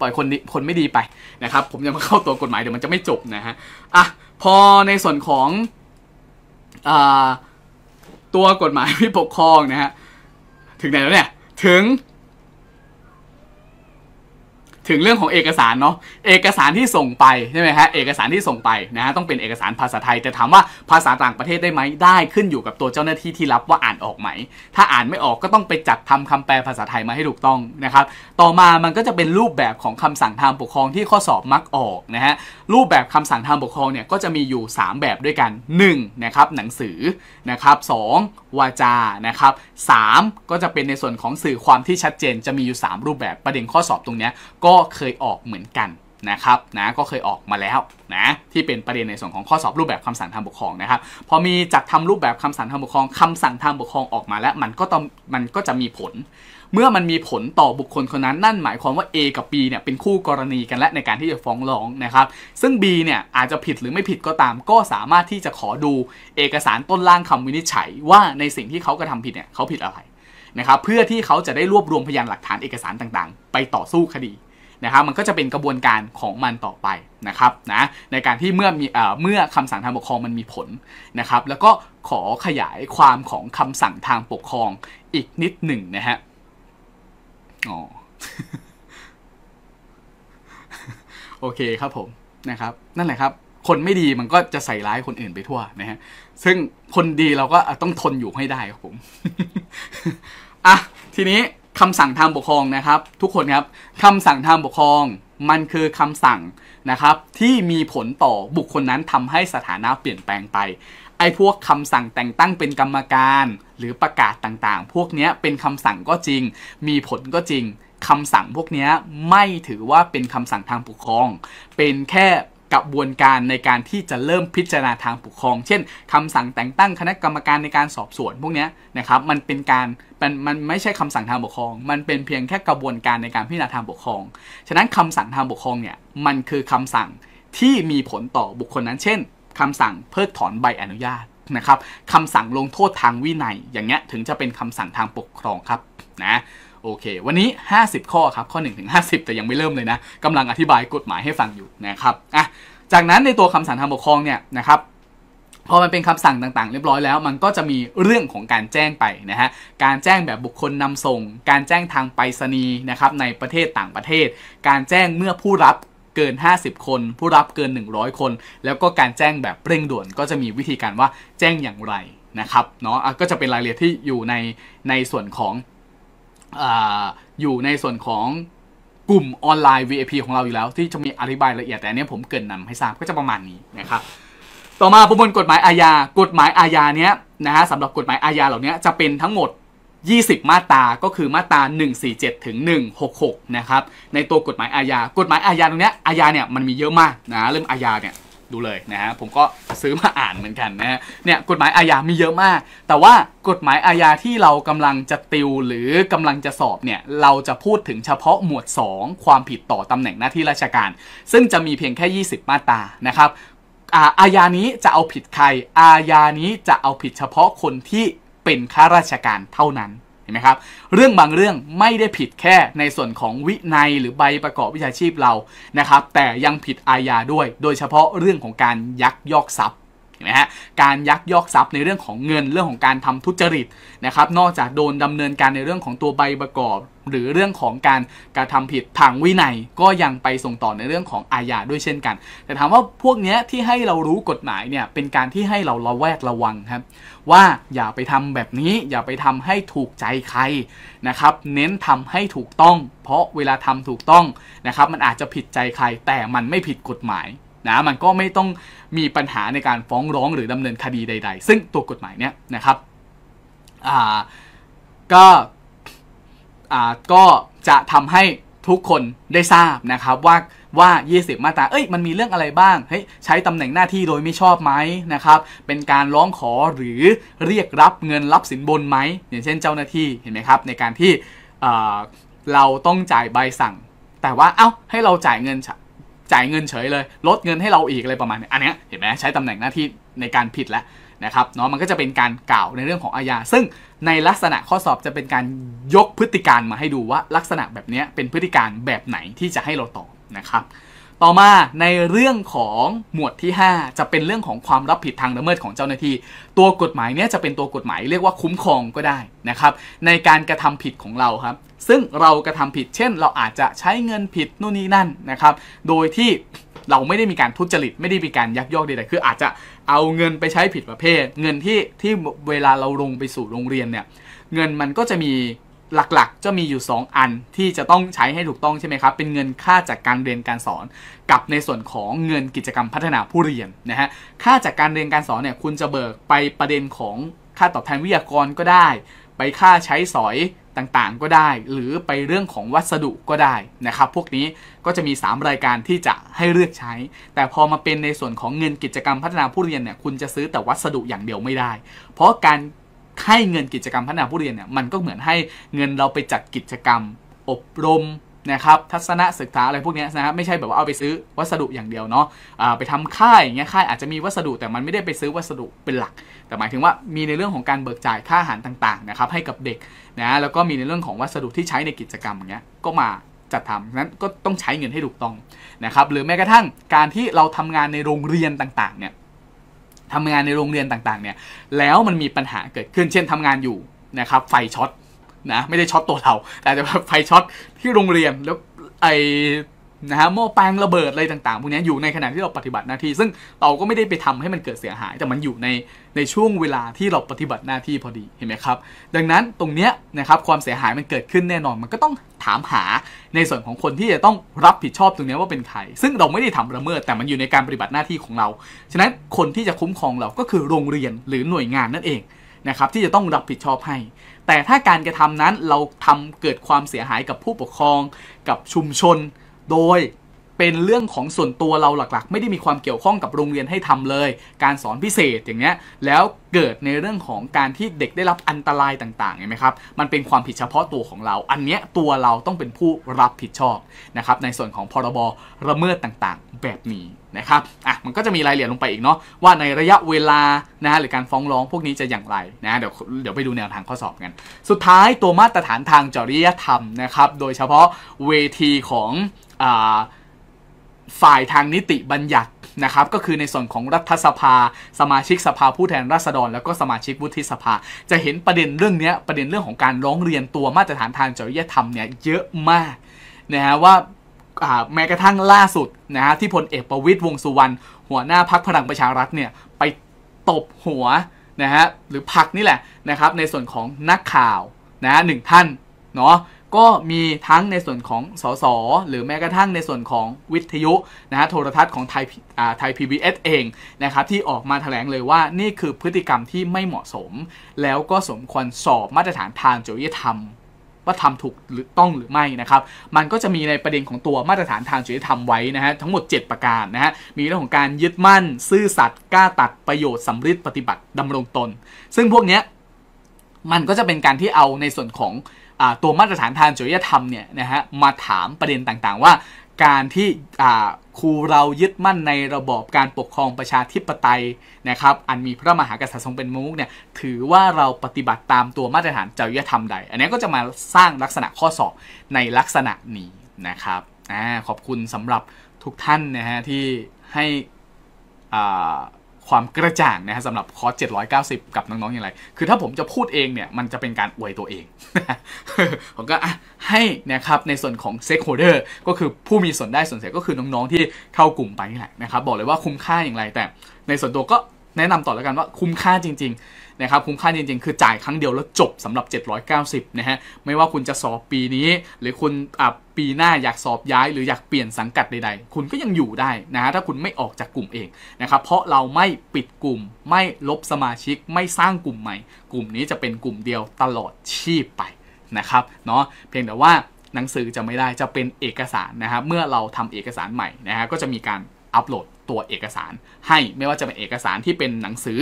ปล่อยคนคนไม่ดีไปนะครับผมจะมาเข้าตัวกฎหมาย เดี๋ยวมันจะไม่จบนะฮะอ่ะ พอในส่วนของตัวกฎหมายวิปกครองนะฮะถึงไหนแล้วเนี่ย ถึง ถึงเรื่องของเอกสารเนาะ เอกสารที่ส่งไปใช่ไหมฮะเอกสารที่ส่งไปนะฮะต้องเป็นเอกสารภาษาไทย แต่ถามว่าภาษาต่างประเทศได้ไหม ได้ขึ้นอยู่กับตัวเจ้าหน้าที่ที่รับว่าอ่านออกไหม ถ้าอ่านไม่ออกก็ต้องไปจัดทำคำแปลภาษาไทยมาให้ถูกต้องนะครับ ต่อมามันก็จะเป็นรูปแบบของคำสั่งทางปกครองที่ข้อสอบมักออกนะฮะ รูปแบบคำสั่งทางปกครองเนี่ยก็จะมีอยู่ 3 แบบด้วยกัน 1 นะครับ หนังสือนะครับสวาจา นะครับสก็จะเป็นในส่วนของสื่อความที่ชัดเจน จะมีอยู่ 3 รูปแบบ ประเด็นข้อสอบตรงนี้ ก็เคยออกเหมือนกันนะครับ นะ ก็เคยออกมาแล้วนะ ที่เป็นประเด็นในส่วนของข้อสอบรูปแบบคำสั่งทางปกครองนะครับ พอมีจัดทำรูปแบบคำสั่งทางปกครอง คำสั่งทางปกครองออกมาแล้ว มันก็ต้องมันก็จะมีผลเมื่อมันมีผลต่อบุคคลคนนั้นนั่นหมายความว่า A กับ B เนี่ยเป็นคู่กรณีกันและในการที่จะฟ้องร้องนะครับ ซึ่ง B เนี่ยอาจจะผิดหรือไม่ผิดก็ตามก็สามารถที่จะขอดูเอกสารต้นล่างคำวินิจฉัยว่าในสิ่งที่เขากระทาผิดเนี่ยเขาผิดอะไรนะครับ เพื่อที่เขาจะได้รวบรวมพยานหลักฐานเอกสารต่างๆ ไปต่อสู้คดีนะครับ มันก็จะเป็นกระบวนการของมันต่อไปนะครับนะในการที่เมื่อมีเมื่อคำสั่งทางปกครองมันมีผลนะครับ แล้วก็ขอขยายความของคำสั่งทางปกครองอีกนิดหนึ่งนะฮะอ๋อโอเคครับผมนะครับ นั่นแหละครับ คนไม่ดีมันก็จะใส่ร้ายคนอื่นไปทั่วนะฮะซึ่งคนดีเราก็ต้องทนอยู่ให้ได้ ครับผมอ่ะทีนี้คำสั่งทางปกครองนะครับ ทุกคนครับคำสั่งทางปกครองมันคือคำสั่งนะครับ ที่มีผลต่อบุคคลนั้นทำให้สถานะเปลี่ยนแปลงไปไอ้พวกคำสั่งแต่งตั้งเป็นกรรมการหรือประกาศต่างๆ พวกนี้เป็นคำสั่งก็จริงมีผลก็จริง คำสั่งพวกนี้ไม่ถือว่าเป็นคำสั่งทางปกครอง เป็นแค่กระบวนการในการที่จะเริ่มพิจารณาทางปกครอง เช่นคำสั่งแต่งตั้งคณะกรรมการในการสอบสวนพวกนี้นะครับมันเป็นการมันมันไม่ใช่คำสั่งทางปกครอง มันเป็นเพียงแค่กระบวนการในการพิจารณาทางปกครองฉะนั้นคำสั่งทางปกครองเนี่ยมันคือคำสั่งที่มีผลต่อบุคคลนั้นเช่นคำสั่งเพิกถอนใบอนุญาตนะครับคำสั่งลงโทษทางวินัยอย่างเงี้ยถึงจะเป็นคำสั่งทางปกครองครับนะโอเค วันนี้ 50 ข้อครับข้อ 1 ถึง50 แต่ยังไม่เริ่มเลยนะกำลังอธิบายกฎหมายให้ฟังอยู่นะครับอ่ะจากนั้นในตัวคำสั่งทางปกครองเนี่ยนะครับพอมันเป็นคำสั่งต่างๆ เรียบร้อยแล้วมันก็จะมีเรื่องของการแจ้งไปนะฮะการแจ้งแบบบุคคลนำส่ง การแจ้งทางไปรษณีย์นะครับในประเทศต่างประเทศ การแจ้งเมื่อผู้รับเกิน 50 คน ผู้รับเกิน 100 คนแล้วก็การแจ้งแบบเร่งด่วน ก็จะมีวิธีการว่าแจ้งอย่างไรนะครับเนาะก็จะเป็นรายละเอียดที่อยู่ในในส่วนของออยู่ในส่วนของกลุ่มออนไลน์ VIP ของเราอยู่แล้ว ที่จะมีอธิบายละเอียดแต่อันนี้ผมเกินนำให้ทราบก็จะประมาณนี้นะครับต่อมาประมวลกฎหมายอาญากฎหมายอาญาเนี้ยนะฮะสำหรับกฎหมายอาญาเหล่านี้จะเป็นทั้งหมด20 มาตราก็คือมาตรา147ถึง166นะครับในตัวกฎหมายอาญากฎหมายอาญาตรงนี้อาญาเนี่ยมันมีเยอะมากนะเริ่มอาญาเนี่ยดูเลยนะฮะผมก็ซื้อมาอ่านเหมือนกันนะะเนี่ยกฎหมายอาญามีเยอะมาก แต่ว่ากฎหมายอาญาที่เรากำลังจะติวหรือกำลังจะสอบเนี่ยเราจะพูดถึงเฉพาะหมวด 2 ความผิดต่อตำแหน่งหน้าที่ราชการ ซึ่งจะมีเพียงแค่ 20 มาตรานะครับอาญานี้จะเอาผิดใคร อาญานี้จะเอาผิดเฉพาะคนที่เป็นข้าราชการเท่านั้นเห็นไหมครับเรื่องบางเรื่องไม่ได้ผิดแค่ในส่วนของวินัยหรือใบประกอบวิชาชีพเรานะครับแต่ยังผิดอาญาด้วย โดยเฉพาะเรื่องของการยักยอกทรัพย์นะฮะการยักยอกทรัพย์ในเรื่องของเงินเรื่องของการทำทุจริตนะครับนอกจากโดนดำเนินการในเรื่องของตัวใบประกอบ หรือเรื่องของการกระทำผิดทางวินัย ก็ยังไปส่งต่อในเรื่องของอาญาด้วยเช่นกัน แต่ถามว่าพวกนี้ที่ให้เรารู้กฎหมายเนี่ยเป็นการที่ให้เราระแวดระวังครับว่าอย่าไปทำแบบนี้อย่าไปทำให้ถูกใจใครนะครับเน้นทำให้ถูกต้อง เพราะเวลาทำถูกต้องนะครับมันอาจจะผิดใจใครแต่มันไม่ผิดกฎหมายนะมันก็ไม่ต้องมีปัญหาในการฟ้องร้องหรือดำเนินคดีใด ๆ ซึ่งตัวกฎหมายเนี้ยนะครับอ่าก็อ่าก็จะทำให้ทุกคนได้ทราบนะครับว่าว่า20มาตราเอ้ยมันมีเรื่องอะไรบ้างเฮ้ยใช้ตำแหน่งหน้าที่โดยไม่ชอบไหมนะครับเป็นการร้องขอหรือเรียกรับเงินรับสินบนไหมอย่างเช่นเจ้าหน้าที่เห็นไหมครับในการที่เราต้องจ่ายใบสั่ง แต่ว่าเอา้าให้เราจ่ายเงินจ่ายเงินเฉยเลยลดเงินให้เราอีกอะไรประมาณนี้อันนี้เห็นไหมใช้ตำแหน่งหน้าที่ในการผิดแล้วนะครับเนาะมันก็จะเป็นการกล่าวในเรื่องของอาญาซึ่งในลักษณะข้อสอบจะเป็นการยกพฤติการมาให้ดูว่าลักษณะแบบนี้เป็นพฤติการแบบไหนที่จะให้เราตอบนะครับต่อมาในเรื่องของหมวดที่ 5 จะเป็นเรื่องของความรับผิดทางละเมิดของเจ้าหน้าที่ตัวกฎหมายเนี้ยจะเป็นตัวกฎหมายเรียกว่าคุ้มครองก็ได้ นะครับในการกระทำผิดของเราครับ ซึ่งเรากระทำผิดเช่น เราอาจจะใช้เงินผิดนู่นนี่นั่นนะครับโดยที่เราไม่ได้มีการทุจริตไม่ได้มีการยักยอกใดๆคืออาจจะเอาเงินไปใช้ผิดประเภท เงินที่ที่เวลาเราลงไปสู่โรงเรียนเนี่ยเงินมันก็จะมีหลักๆ จะมีอยู่ 2 อันที่จะต้องใช้ให้ถูกต้องใช่ไหมครับ เป็นเงินค่าจากการเรียนการสอน กับในส่วนของเงินกิจกรรมพัฒนาผู้เรียนนะฮะ ค่าจากการเรียนการสอนเนี่ยคุณจะเบิกไปประเด็นของค่าตอบแทนวิทยากรก็ได้ ไปค่าใช้สอยต่างๆ ก็ได้ หรือไปเรื่องของวัสดุก็ได้นะครับ พวกนี้ก็จะมี 3 รายการที่จะให้เลือกใช้ แต่พอมาเป็นในส่วนของเงินกิจกรรมพัฒนาผู้เรียนเนี่ยคุณจะซื้อแต่วัสดุอย่างเดียวไม่ได้ เพราะการให้เงินกิจกรรมพัฒนาผู้เรียนเนี่ยมันก็เหมือนให้เงินเราไปจัดกิจกรรมอบรมนะครับทัศนศึกษาอะไรพวกนี้นะับไม่ใช่แบบว่าเอาไปซื้อวัสดุอย่างเดียวเนาะะไปทำค่ายอย่างเงี้ยค่ายอาจจะมีวัสดุแต่มันไม่ได้ไปซื้อวัสดุเป็นหลัก แต่หมายถึงว่ามีในเรื่องของการเบิกจ่ายค่าอาหารต่างๆนะครับให้กับเด็กนะแล้วก็มีในเรื่องของวัสดุที่ใช้ในกิจกรรมอย่างเงี้ยก็มาจัดทำนั้นก็ต้องใช้เงินให้ถูกต้องนะครับหรือแม้กระทั่งการที่เราทำงานในโรงเรียนต่างๆเนี่ยทำงาน ในโรงเรียนต่าง ๆ เนี่ย แล้วมันมีปัญหาเกิดขึ้นเช่น ทำงานอยู่ นะครับ ไฟช็อตนะ ไม่ได้ช็อตตัวเราแต่ จะไฟช็อตที่โรงเรียนแล้วไอนะฮะหม้อแปลงระเบิดอะไรต่างๆพวกนี้อยู่ในขณะที่เราปฏิบัติหน้าที่ ซึ่งเราก็ไม่ได้ไปทำให้มันเกิดเสียหาย แต่มันอยู่ในในช่วงเวลาที่เราปฏิบัติหน้าที่พอดีเห็นไหมครับ ดังนั้นตรงเนี้ยนะครับความเสียหายมันเกิดขึ้นแน่นอนมันก็ต้องถามหา ในส่วนของคนที่จะต้องรับผิดชอบตรงนี้ว่าเป็นใครซึ่งเราไม่ได้ทำละเมิดแต่มันอยู่ในการปฏิบัติหน้าที่ของเราฉะนั้นคนที่จะคุ้มครองเราก็คือโรงเรียนหรือหน่วยงานนั่นเองนะครับที่จะต้องรับผิดชอบให้ แต่ถ้าการกระทำนั้นเราทำเกิดความเสียหายกับผู้ปกครอง กับชุมชนโดยเป็นเรื่องของส่วนตัวเราหลักๆ ไม่ได้มีความเกี่ยวข้องกับโรงเรียนให้ทำเลย การสอนพิเศษอย่างเงี้ย แล้วเกิดในเรื่องของการที่เด็กได้รับอันตรายต่างๆเห็นไหมครับมันเป็นความผิดเฉพาะตัวของเรา อันเนี้ยตัวเราต้องเป็นผู้รับผิดชอบนะครับในส่วนของพรบระเมิดต่างๆ แบบนี้นะครับอ่ะมันก็จะมีรายละเอียดลงไปอีกเนาะว่าในระยะเวลานะหรือการฟ้องร้องพวกนี้จะอย่างไรนะเดี๋ยวเดี๋ยวไปดูแนวทางข้อสอบกัน สุดท้ายตัวมาตรฐานทางจริยธรรมนะครับโดยเฉพาะเวทีของฝ่ายทางนิติบัญญัตินะครับก็คือในส่วนของรัฐสภา สมาชิกสภา ผู้แทนราษฎร แล้วก็สมาชิกวุฒิสภา จะเห็นประเด็นเรื่องนี้ประเด็นเรื่องของการร้องเรียนตัวมาตรฐานทางจริยธรรมเนี่ยเยอะมากนะฮะว่าแม้กระทั่งล่าสุดนะฮะที่พลเอกประวิตยวงสุวรรณ หัวหน้าพักพลังประชารัฐเนี่ย ไปตบหัวนะฮะหรือพักนี่แหละนะครับในส่วนของนักข่าวนะฮะหนึ่งท่านเนาะก็มีทั้งในส่วนของสส หรือแม้กระทั่งในส่วนของวิทยุนะฮะโทรทัศน์ของไทยไทยพีบีเอสเองนะครับที่ออกมาแถลงเลยว่านี่คือพฤติกรรมที่ไม่เหมาะสม แล้วก็สมควรสอบมาตรฐานทางจริยธรรมว่าทำถูกหรือต้องหรือไม่นะครับ มันก็จะมีในประเด็นของตัวมาตรฐานทางจริยธรรมไว้นะฮะทั้งหมด 7 ประการนะฮะมีเรื่องของการยึดมั่น ซื่อสัตย์กล้าตัดประโยชน์สำริดปฏิบัติดำรงตน ซึ่งพวกเนี้ยมันก็จะเป็นการที่เอาในส่วนของตัวมาตรฐานทางจริยธรรมเนี่ยนะฮะมาถามประเด็นต่างๆ ว่า การที่ครูเรายึดมั่นในระบอบการปกครองประชาธิปไตยนะครับ อันมีพระมหากษัตริย์ทรงเป็นมุขเนี่ย ถือว่าเราปฏิบัติตามตัวมาตรฐานจริยธรรมใด อันนี้ก็จะมาสร้างลักษณะข้อสอบในลักษณะนี้นะครับอขอบคุณสำหรับทุกท่านนะฮะที่ให้อ่าความกระจ่างนะฮะสำหรับคอร์ส790 กับน้อง ๆ อย่างไร คือถ้าผมจะพูดเองเนี่ย มันจะเป็นการอวยตัวเอง ผมก็ให้นะครับในส่วนของเซ็กโฮเดอร์ก็คือผู้มีส่วนได้ส่วนเสียก็คือน้อง ๆ ที่เข้ากลุ่มไปนี่แหละนะครับบอกเลยว่าคุ้มค่าอย่างไร แต่ในส่วนตัวก็แนะนำต่อแล้วกันว่าคุ้มค่าจริง ๆนะครับ คุ้มค่าจริงๆคือจ่ายครั้งเดียวแล้วจบสำหรับ 790นะฮะไม่ว่าคุณจะสอบปีนี้ หรือคุณปีหน้าอยากสอบย้ายหรืออยากเปลี่ยนสังกัดใดๆคุณก็ยังอยู่ได้นะฮะถ้าคุณไม่ออกจากกลุ่มเองนะครับเพราะเราไม่ปิดกลุ่มไม่ลบสมาชิกไม่สร้างกลุ่มใหม่ กลุ่มนี้จะเป็นกลุ่มเดียวตลอดชีพไปนะครับเนาะเพียงแต่ว่าหนังสือจะไม่ได้จะเป็นเอกสารนะฮะเมื่อเราทำเอกสารใหม่นะฮะก็จะมีการอัปโหลดตัวเอกสารให้ไม่ว่าจะเป็นเอกสารที่เป็นหนังสือ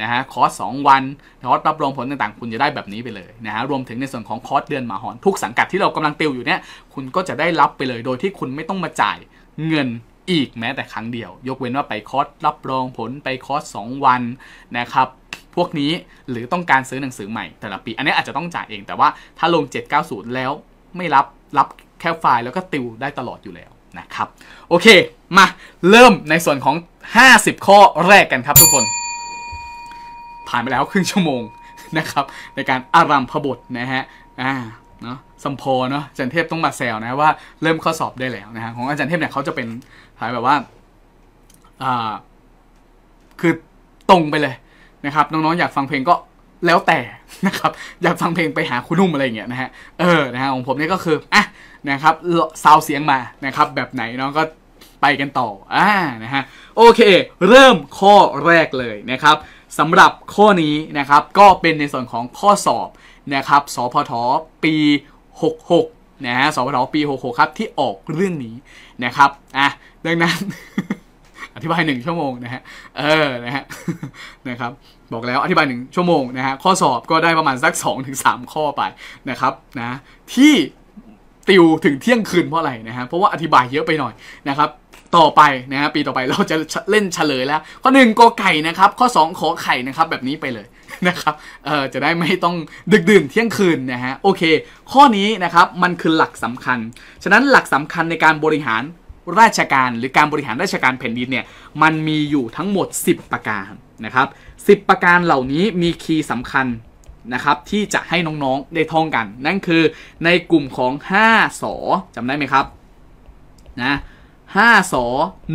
นะฮะคอร์สสวันคอร์สรับรองผลต่างๆ คุณจะได้แบบนี้ไปเลยนะฮะ รวมถึงในส่วนของคอร์สเดือนหมาหอนทุกสังกัดที่เรากำลังติวอยู่เนี่ยคุณก็จะได้รับไปเลยโดยที่คุณไม่ต้องมาจ่ายเงินอีกแม้แต่ครั้งเดียว ยกเว้นว่าไปคอร์สรับรองผลไปคอร์สสวันนะครับพวกนี้หรือต้องการซื้อหนังสือใหม่ แต่ละปีอันนี้อาจจะต้องจ่ายเองแต่ว่าถ้าลง 790 แล้วไม่รับรับแค่ไฟล์ แล้วก็ติวได้ตลอดอยู่แล้วนะครับโอเคมา เริ่มในส่วนของ 50 ข้อ แรกกันครับทุกคน ผ่านไปแล้วครึ่งชั่วโมงนะครับ ในการอารัมพบทนะฮะ อ่า เนาะสัมโพเนาะอาจารย์เทพต้องมาแซวนะ ว่าเริ่มข้อสอบได้แล้วนะฮะ ของอาจารย์เทพเนี่ยเขาจะเป็นถ่ายแบบว่า อ่า คือตรงไปเลยนะครับ น้อง ๆ อยากฟังเพลงก็แล้วแต่นะครับ อยากฟังเพลงไปหาคุณนุ่มอะไรอย่างเงี้ยนะฮะ เออ นะฮะของผมนี่ก็คือ อ่ะ นะครับซาวเสียงมา นะครับ แบบไหนเนาะก็ไปกันต่อ อ่า นะฮะ โอเค เริ่มข้อแรกเลยนะครับ สำหรับข้อนี้นะครับ ก็เป็นในส่วนของข้อสอบนะครับ สพทปี66นะฮะสพทปี66ครับ ที่ออกเรื่องนี้นะครับ อ่ะ ดังนั้น อธิบายหนึ่งชั่วโมงนะฮะ เออ นะฮะ นะครับ บอกแล้วอธิบายหนึ่งชั่วโมงนะฮะ ข้อสอบก็ได้ประมาณสัก2มข้อไปนะครับ นะ ที่ติวถึงเที่ยงคืนเพราะอะไรนะฮะ เพราะว่าอธิบายเยอะไปหน่อยนะครับต่อไปนะฮะปีต่อไปเราจะเล่นเฉลยแล้วข้อ1กอไก่นะครับ ข้อ 2ขอไข่นะครับแบบนี้ไปเลยนะครับเออจะได้ไม่ต้องดึกดื่นเที่ยงคืนนะฮะโอเค ข้อนี้นะครับมันคือหลักสำคัญฉะนั้นหลักสำคัญในการบริหารราชการ หรือการบริหารราชการแผ่นดินเนี่ย มันมีอยู่ทั้งหมด 10 ประการนะครับ 10 ประการเหล่านี้มีคีย์สำคัญนะครับ ที่จะให้น้องๆ ได้ท่องกัน นั่นคือในกลุ่มของ5สอจำได้ไหมครับ นะ5สอ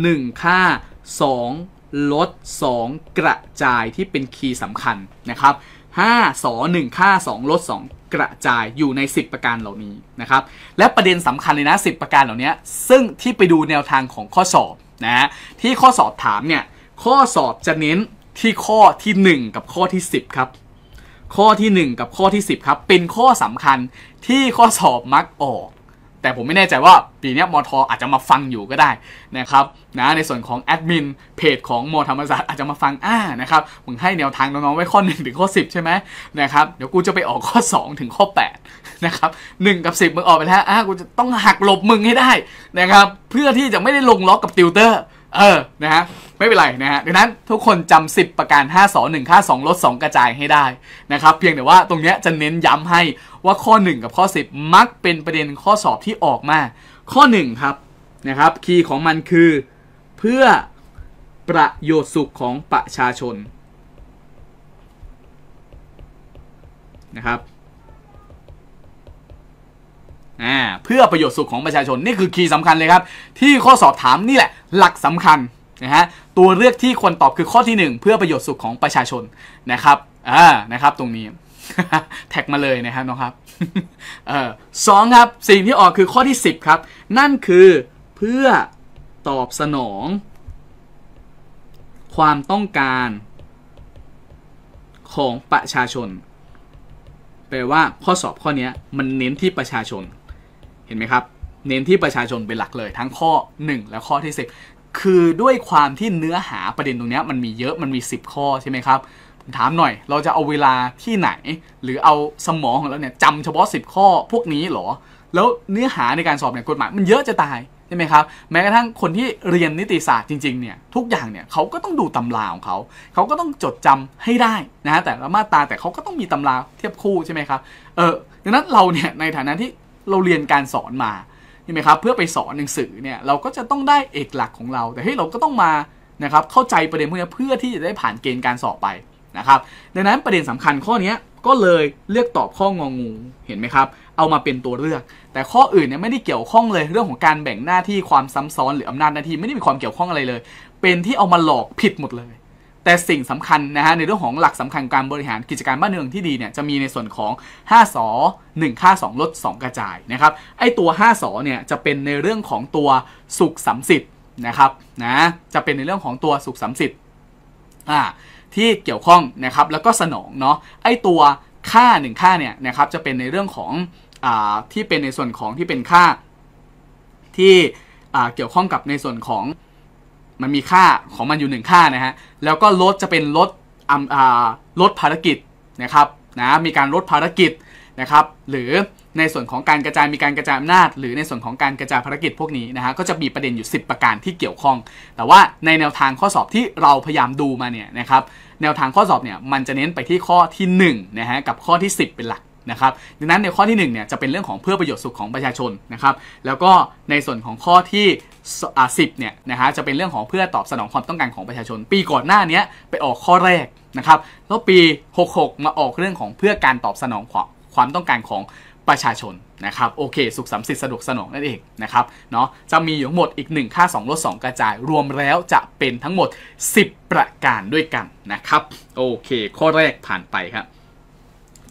1ค่า 2 ลด 2 กระจายที่เป็นคีย์สำคัญนะครับ5สอ1ค่า 2 ลด 2 กระจายอยู่ใน 10 ประการเหล่านี้นะครับและประเด็นสำคัญเลยนะ 10 ประการเหล่านี้ซึ่งที่ไปดูแนวทางของข้อสอบนะฮะที่ข้อสอบถามเนี่ยข้อสอบจะเน้นที่ข้อที่ 1 กับข้อที่ 10 ครับ ข้อที่ 1 กับข้อที่ 10ครับเป็นข้อสำคัญที่ข้อสอบมักออกแต่ผมไม่แน่ใจว่าปีนี้มอทออาจจะมาฟังอยู่ก็ได้นะครับ นะในส่วนของแอดมินเพจของมอธรรมศาสตร์อาจจะมาฟังอ่านะครับผมให้แนวทางน้องๆไว้ข้อ 1 ถึงข้อ 10 ใช่ไหมนะครับเดี๋ยวกูจะไปออกข้อ 2 ถึงข้อ8นะครับงกับ 10 มึงออกไปแล้วอ่ากูจะต้องหักหลบมึงให้ได้นะครับ เพื่อที่จะไม่ได้ลงล็อกกับติวเตอร์ เออนะฮะไม่เป็นไรนะฮะดังนั้นทุกคนจำ 10 ประการ5สอ1ค่า2ลด 2 กระจายให้ได้ นะครับ เพียงแต่ว่าตรงนี้จะเน้นย้ำให้ว่าข้อ 1 กับข้อ 10 มักเป็นประเด็นข้อสอบที่ออกมา ข้อ 1 ครับ นะครับ คีย์ของมันคือเพื่อประโยชน์สุขของประชาชน นะครับเพื่อประโยชน์สุขของประชาชน นี่คือคีย์สำคัญเลยครับที่ข้อสอบถามนี่แหละหลักสำคัญะฮะตัวเลือกที่ควรตอบคือข้อที่ 1 เพื่อประโยชน์สุขของประชาชนนะครับอ่านะครับตรงนี้แท็กมาเลยนะครับน้องครับเออสองครับสิ่งที่ออกคือข้อที่ 10ครับนั่นคือเพื่อตอบสนองความต้องการของประชาชนแปลว่าข้อสอบข้อนี้มันเน้นที่ประชาชนเห็นไหมครับเน้นที่ประชาชนเป็นหลักเลยทั้งข้อ 1 และข้อที่ 10คือด้วยความที่เนื้อหาประเด็นตรงนี้มันมีเยอะมันมี 10 ข้อใช่ไหมครับผมถามหน่อยเราจะเอาเวลาที่ไหนหรือเอาสมองของเราเนี่ยจำเฉพาะ 10 ข้อพวกนี้หรอ แล้วเนื้อหาในการสอบเนี่ยกฎหมายมันเยอะจะตายใช่ไหมครับแม้กระทั่งคนที่เรียนนิติศาสตร์จริงๆเนี่ย ทุกอย่างเนี่ยเขาก็ต้องดูตำราของเขา เขาก็ต้องจดจำให้ได้นะฮะแต่ละมาตราแต่เขาก็ต้องมีตำราเทียบคู่ใช่ไหมครับเออดังนั้นเราเนี่ยในฐานะที่เราเรียนการสอนมาใช่ไหมครับเพื่อไปสอนหนังสือเนี่ยเราก็จะต้องได้เอกหลักของเรา แต่เฮ้เราก็ต้องมานะครับเข้าใจประเด็นพวกนี้เพื่อที่จะได้ผ่านเกณฑ์การสอบไปนะครับดังนั้นประเด็นสำคัญข้อนี้ก็เลยเลือกตอบข้ององูเห็นไหมครับ เอามาเป็นตัวเลือก แต่ข้ออื่นเนี่ยไม่ได้เกี่ยวข้องเลยเรื่องของการแบ่งหน้าที่ความซ้ำซ้อนหรืออำนาจหน้าที่ไม่ได้มีความเกี่ยวข้องอะไรเลย เป็นที่เอามาหลอกผิดหมดเลยแต่สิ่งสำคัญนะฮะในเรื่องของหลักสำคัญการบริหารกิจการบ้านเมืองที่ดีเนี่ยจะมีในส่วนของ5สอ1ค่า 2 ลด 2 กระจายนะครับ ไอตัว 5สอเนี่ยจะเป็นในเรื่องของตัวสุขสัมสิทธิ์นะครับ นะ จะเป็นในเรื่องของตัวสุขสัมสิทธิ์อ่า ที่เกี่ยวข้องนะครับ แล้วก็สนองเนาะ ไอตัวค่า 1 ค่าเนี่ยนะครับจะเป็นในเรื่องของ อ่า ที่เป็นในส่วนของที่เป็นค่า ที่ อ่า เกี่ยวข้องกับในส่วนของมันมีค่าของมันอยู่หนึ่งค่านะฮะแล้วก็ลดจะเป็นลดลดภารกิจนะครับนะมีการลดภารกิจนะครับหรือในส่วนของการกระจายมีการกระจายอำนาจ หรือในส่วนของการกระจายภารกิจพวกนี้นะฮะก็จะมีประเด็นอยู่ 10 ประการที่เกี่ยวข้อง แต่ว่าในแนวทางข้อสอบที่เราพยายามดูมาเนี่ยนะครับแนวทางข้อสอบเนี่ยมันจะเน้นไปที่ข้อที่1นะฮะกับข้อที่ 10 เป็นหลักนะครับดังนั้นในข้อที่1เนี่ยจะเป็นเรื่องของเพื่อประโยชน์สุขของประชาชนนะครับ แล้วก็ในส่วนของข้อที่สิบเนี่ยนะฮะจะเป็นเรื่องของเพื่อตอบสนองความต้องการของประชาชนปีก่อนหน้านี้ไปออกข้อแรกนะครับแล้วปี 66 มาออกเรื่องของเพื่อการตอบสนองความความต้องการของประชาชนนะครับโอเคสุขสัมสิทธิ์สะดวกสนองนั่นเองนะครับเนาะจะมีอยู่หมดอีก1ค่า2ลด2 กระจาย รวมแล้วจะเป็นทั้งหมด 10 ประการด้วยกันนะครับโอเค ข้อแรกผ่านไปครับ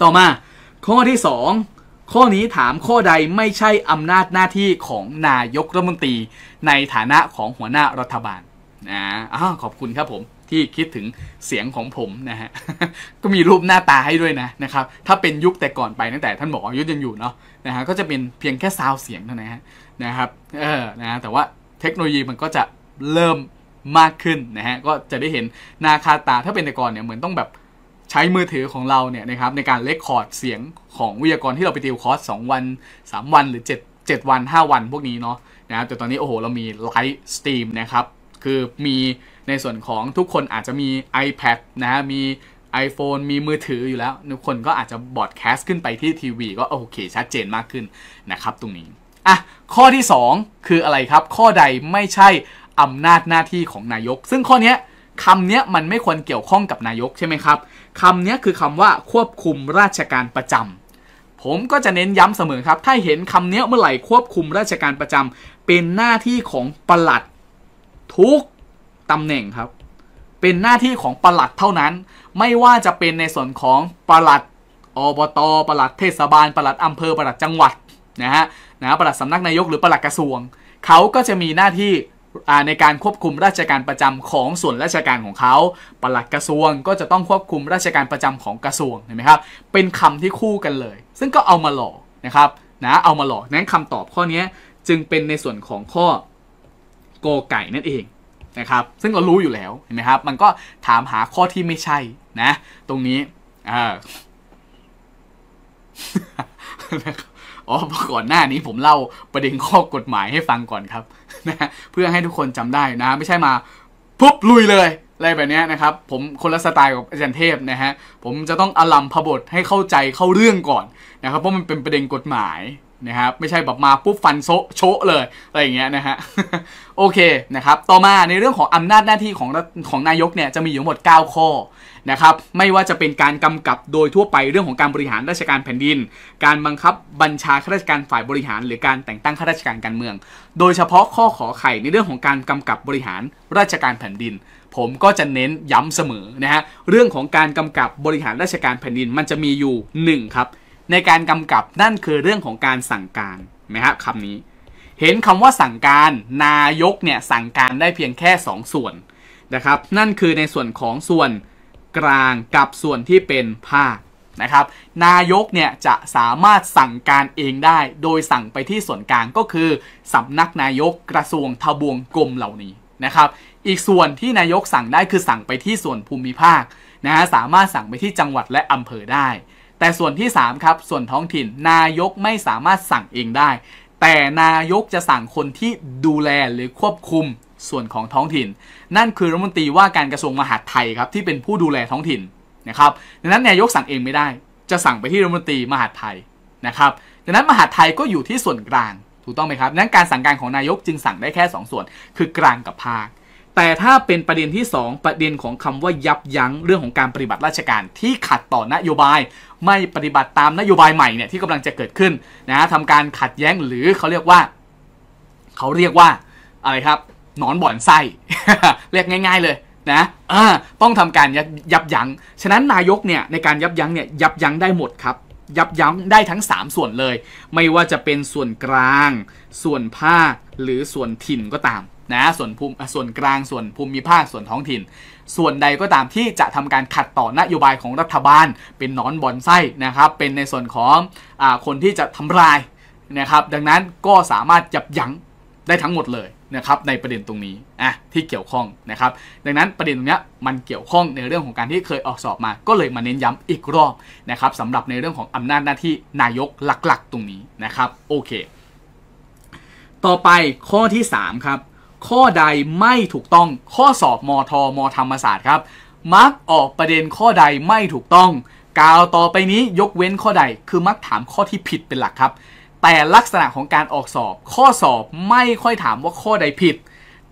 ต่อมาข้อที่ 2 ข้อนี้ถามข้อใดไม่ใช่อำนาจหน้าที่ของนายกรัฐมนตรีในฐานะของหัวหน้ารัฐบาลนะอ้าขอบคุณครับผมที่คิดถึงเสียงของผมนะฮะก็มีรูปหน้าตาให้ด้วยนะนะครับถ้าเป็นยุคแต่ก่อนไปตั้งแต่ท่านหมอยุทธยังอยู่เนาะนะฮะก็จะเป็นเพียงแค่ซาวเสียงเท่านั้นนะครับเออนะแต่ว่าเทคโนโลยีมันก็จะเริ่มมากขึ้นนะฮะก็จะได้เห็นหน้าคาตาถ้าเป็นแต่ก่อนเนี่ยเหมือนต้องแบบใช้มือถือของเราเนี่ยนะครับในการเลคคอร์ดเสียงของวิทยากรที่เราไปติวคอร์ส 2 วัน 3 วันหรือ7 7วัน 5 วันพวกนี้เนาะนะครับแต่ตอนนี้โอ้โหเรามีไลฟ์สตรีมนะครับ คือมีในส่วนของทุกคนอาจจะมี iPad นะะมี iPhone มีมือถืออยู่แล้ว ทุกคนก็อาจจะบอดแคสต์ขึ้นไปที่ทีวีก็โอเคชัดเจนมากขึ้นนะครับตรงนี้ อ่ะข้อที่ 2 คืออะไรครับ ข้อใดไม่ใช่อำนาจหน้าที่ของนายก ซึ่งข้อนี้คำนี้มันไม่ควรเกี่ยวข้องกับนายกใช่ไหมครับคำนี้คือคำว่าควบคุมราชการประจำ ผมก็จะเน้นย้ำเสมอครับ ถ้าเห็นคำนี้เมื่อไหร่ควบคุมราชการประจำเป็นหน้าที่ของปลัดทุกตำแหน่งครับ เป็นหน้าที่ของปลัดเท่านั้น ไม่ว่าจะเป็นในส่วนของปลัดอบตปลัดเทศบาลปลัดอำเภอปลัดจังหวัดนะฮะ นะปลัดสำนักนายกหรือปลัดกระทรวงเขาก็จะมีหน้าที่ในการควบคุมราชการประจำของส่วนราชการของเขาปลัดกระทรวงก็จะต้องควบคุมราชการประจำของกระทรวงเห็นไหมครับ เป็นคำที่คู่กันเลย ซึ่งก็เอามาหลอก นะครับ นะ เอามาหลอก นั้นคำตอบข้อนี้จึงเป็นในส่วนของข้อกไก่นั่น เองนะครับ ซึ่งเรารู้อยู่แล้วเห็นไหมครับ มันก็ถามหาข้อที่ไม่ใช่นะ ตรงนี้อ่านะครับอ๋อก่อนหน้านี้ผมเล่าประเด็นข้อกฎหมายให้ฟังก่อนครับนะเพื่อให้ทุกคนจำได้นะไม่ใช่มาปุ๊บลุยเลยอะไรแบบนี้นะครับผมคนละสไตล์กับอาจารย์เทพนะฮะผมจะต้องอลัมพบทให้เข้าใจเข้าเรื่องก่อนนะครับเพราะมันเป็นประเด็นกฎหมายนะครับไม่ใช่แบบมาปุ๊บฟันโซโชะเลยอะไรอย่างเงี้ยนะฮะโอเคนะครับ ต่อมาในเรื่องของอำนาจหน้าที่ของของนายกเนี่ยจะมีอยู่หมด 9 ข้อนะครับ ไม่ว่าจะเป็นการกำกับโดยทั่วไปเรื่องของการบริหารราชการแผ่นดิน การบังคับบัญชาข้าราชการฝ่ายบริหารหรือการแต่งตั้งข้าราชการการเมือง โดยเฉพาะข้อขอไข่ในเรื่องของการกำกับบริหารราชการแผ่นดิน ผมก็จะเน้นย้ำเสมอนะฮะเรื่องของการกำกับบริหารราชการแผ่นดินมันจะมีอยู่ 1 ครับในการกำกับนั่นคือเรื่องของการสั่งการนะครับคำนี้เห็นคำว่าสั่งการ นายกเนี่ยสั่งการได้เพียงแค่2สส่วนนะครับนั่นคือในส่วนของส่วนกลางกับส่วนที่เป็นภาคนะครับนายกเนี่ยจะสามารถสั่งการเองได้ โดยสั่งไปที่ส่วนกลางก็คือสำนักนายกกระทรวงทบวงกรมเหล่านี้นะครับอีกส่วนที่นายกสั่งได้คือสั่งไปที่ส่วนภูมิภาคนะฮะสามารถสั่งไปที่จังหวัดและอำเภอได้แต่ ส่วนที่3ครับ ส่วนท้องถิ่น นายกไม่สามารถสั่งเองได้ แต่นายกจะสั่งคนที่ดูแลหรือควบคุมส่วนของท้องถิ่น นั่นคือรัฐมนตรีว่าการกระทรวงมหาดไทยครับ ที่เป็นผู้ดูแลท้องถิ่นนะครับดังนั้นนายกสั่งเองไม่ได้ จะสั่งไปที่รัฐมนตรีมหาดไทยนะครับดังนั้นมหาดไทยก็อยู่ที่ส่วนกลาง ถูกต้องไหมครับดังนั้นการสั่งการของนายกจึงสั่งได้แค่2สส่วนคือกลางกับภาคแต่ถ้าเป็นประเด็นที่ 2 ประเด็นของคำว่ายับยั้งเรื่องของการปฏิบัติราชการที่ขัดต่อนโยบายไม่ปฏิบัติตามนโยบายใหม่เนี่ยที่กำลังจะเกิดขึ้นนะทำการขัดแย้งหรือเขาเรียกว่าเขาเรียกว่าอะไรครับนอนบ่อนไส้เรียกง่ายๆเลยนะต้องทำการยับยัง้งฉะนั้นนายกเนี่ยในการยับยั้งเนี่ยยับยั้งได้หมดครับ ยับยั้งได้ทั้ง3ส่วนเลย ไม่ว่าจะเป็นส่วนกลาง ส่วนภาคหรือส่วนถิ่นก็ตามนะส่วนภูมิส่วนกลางส่วนภูมิภาคส่วนท้องถิ่น ส่วนใดก็ตามที่จะทำการขัดต่อนโยบายของรัฐบาลเป็นนอนบอนไส้นะครับ เป็นในส่วนของอคนที่จะทำลายนะครับ ดังนั้นก็สามารถยับยั้งได้ทั้งหมดเลยนะครับ ในประเด็นตรงนี้อ่ะที่เกี่ยวข้องนะครับ ดังนั้นประเด็นตรงนี้มันเกี่ยวข้องในเรื่องของการที่เคยออกสอบมา ก็เลยมาเน้นย้ำอีกรอบนะครับสำหรับในเรื่องของอำนาจหน้าที่นายกหลักๆ ตรงนี้นะครับโอเค ต่อไปข้อที่ 3 ครับข้อใดไม่ถูกต้อง ข้อสอบมทมธรรมศาสตร์ครับ มักออกประเด็นข้อใดไม่ถูกต้องกล่าวต่อไปนี้ยกเว้นข้อใดคือมักถามข้อที่ผิดเป็นหลักครับ แต่ลักษณะของการออกสอบ ข้อสอบไม่ค่อยถามว่าข้อใดผิด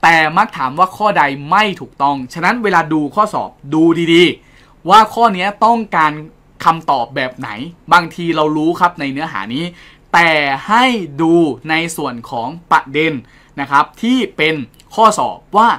แต่มักถามว่าข้อใดไม่ถูกต้อง ฉะนั้นเวลาดูข้อสอบดูดี ๆ ว่าข้อนี้ต้องการคำตอบแบบไหน บางทีเรารู้ครับในเนื้อหานี้ แต่ให้ดูในส่วนของประเด็นนะครับ ที่เป็นข้อสอบว่า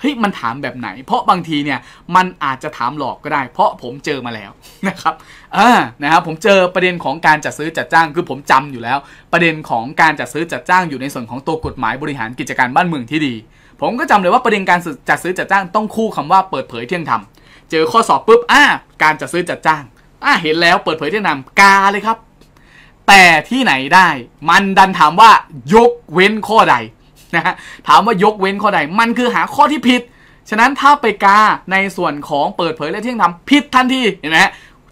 เฮ้ยมันถามแบบไหน เพราะบางที เนี่ย มันอาจจะถามหลอกก็ได้ เพราะผมเจอมาแล้ว นะครับอ่านะครับ ผมเจอประเด็นของการจัดซื้อจัดจ้าง คือผมจำอยู่แล้ว ประเด็นของการจัดซื้อจัดจ้างอยู่ในส่วนของตัวกฎหมายบริหารกิจการบ้านเมืองที่ดี ผมก็จำเลยว่าประเด็นการจัดซื้อจัดจ้างต้องคู่คำว่าเปิดเผยเที่ยงธรรมเจอข้อสอบปุ๊บอ่าการจัดซื้อจัดจ้างอ่าเห็นแล้ว เปิดเผยเที่ยงธรรมกาเลยครับ แต่ที่ไหนได้ มันดันถามว่ายกเว้นข้อใดนะถามว่ายกเว้นข้อใด มันคือหาข้อที่ผิด ฉะนั้นถ้าไปกาในส่วนของเปิดเผยและเที่ยงธรรมผิดทันที เห็นไหม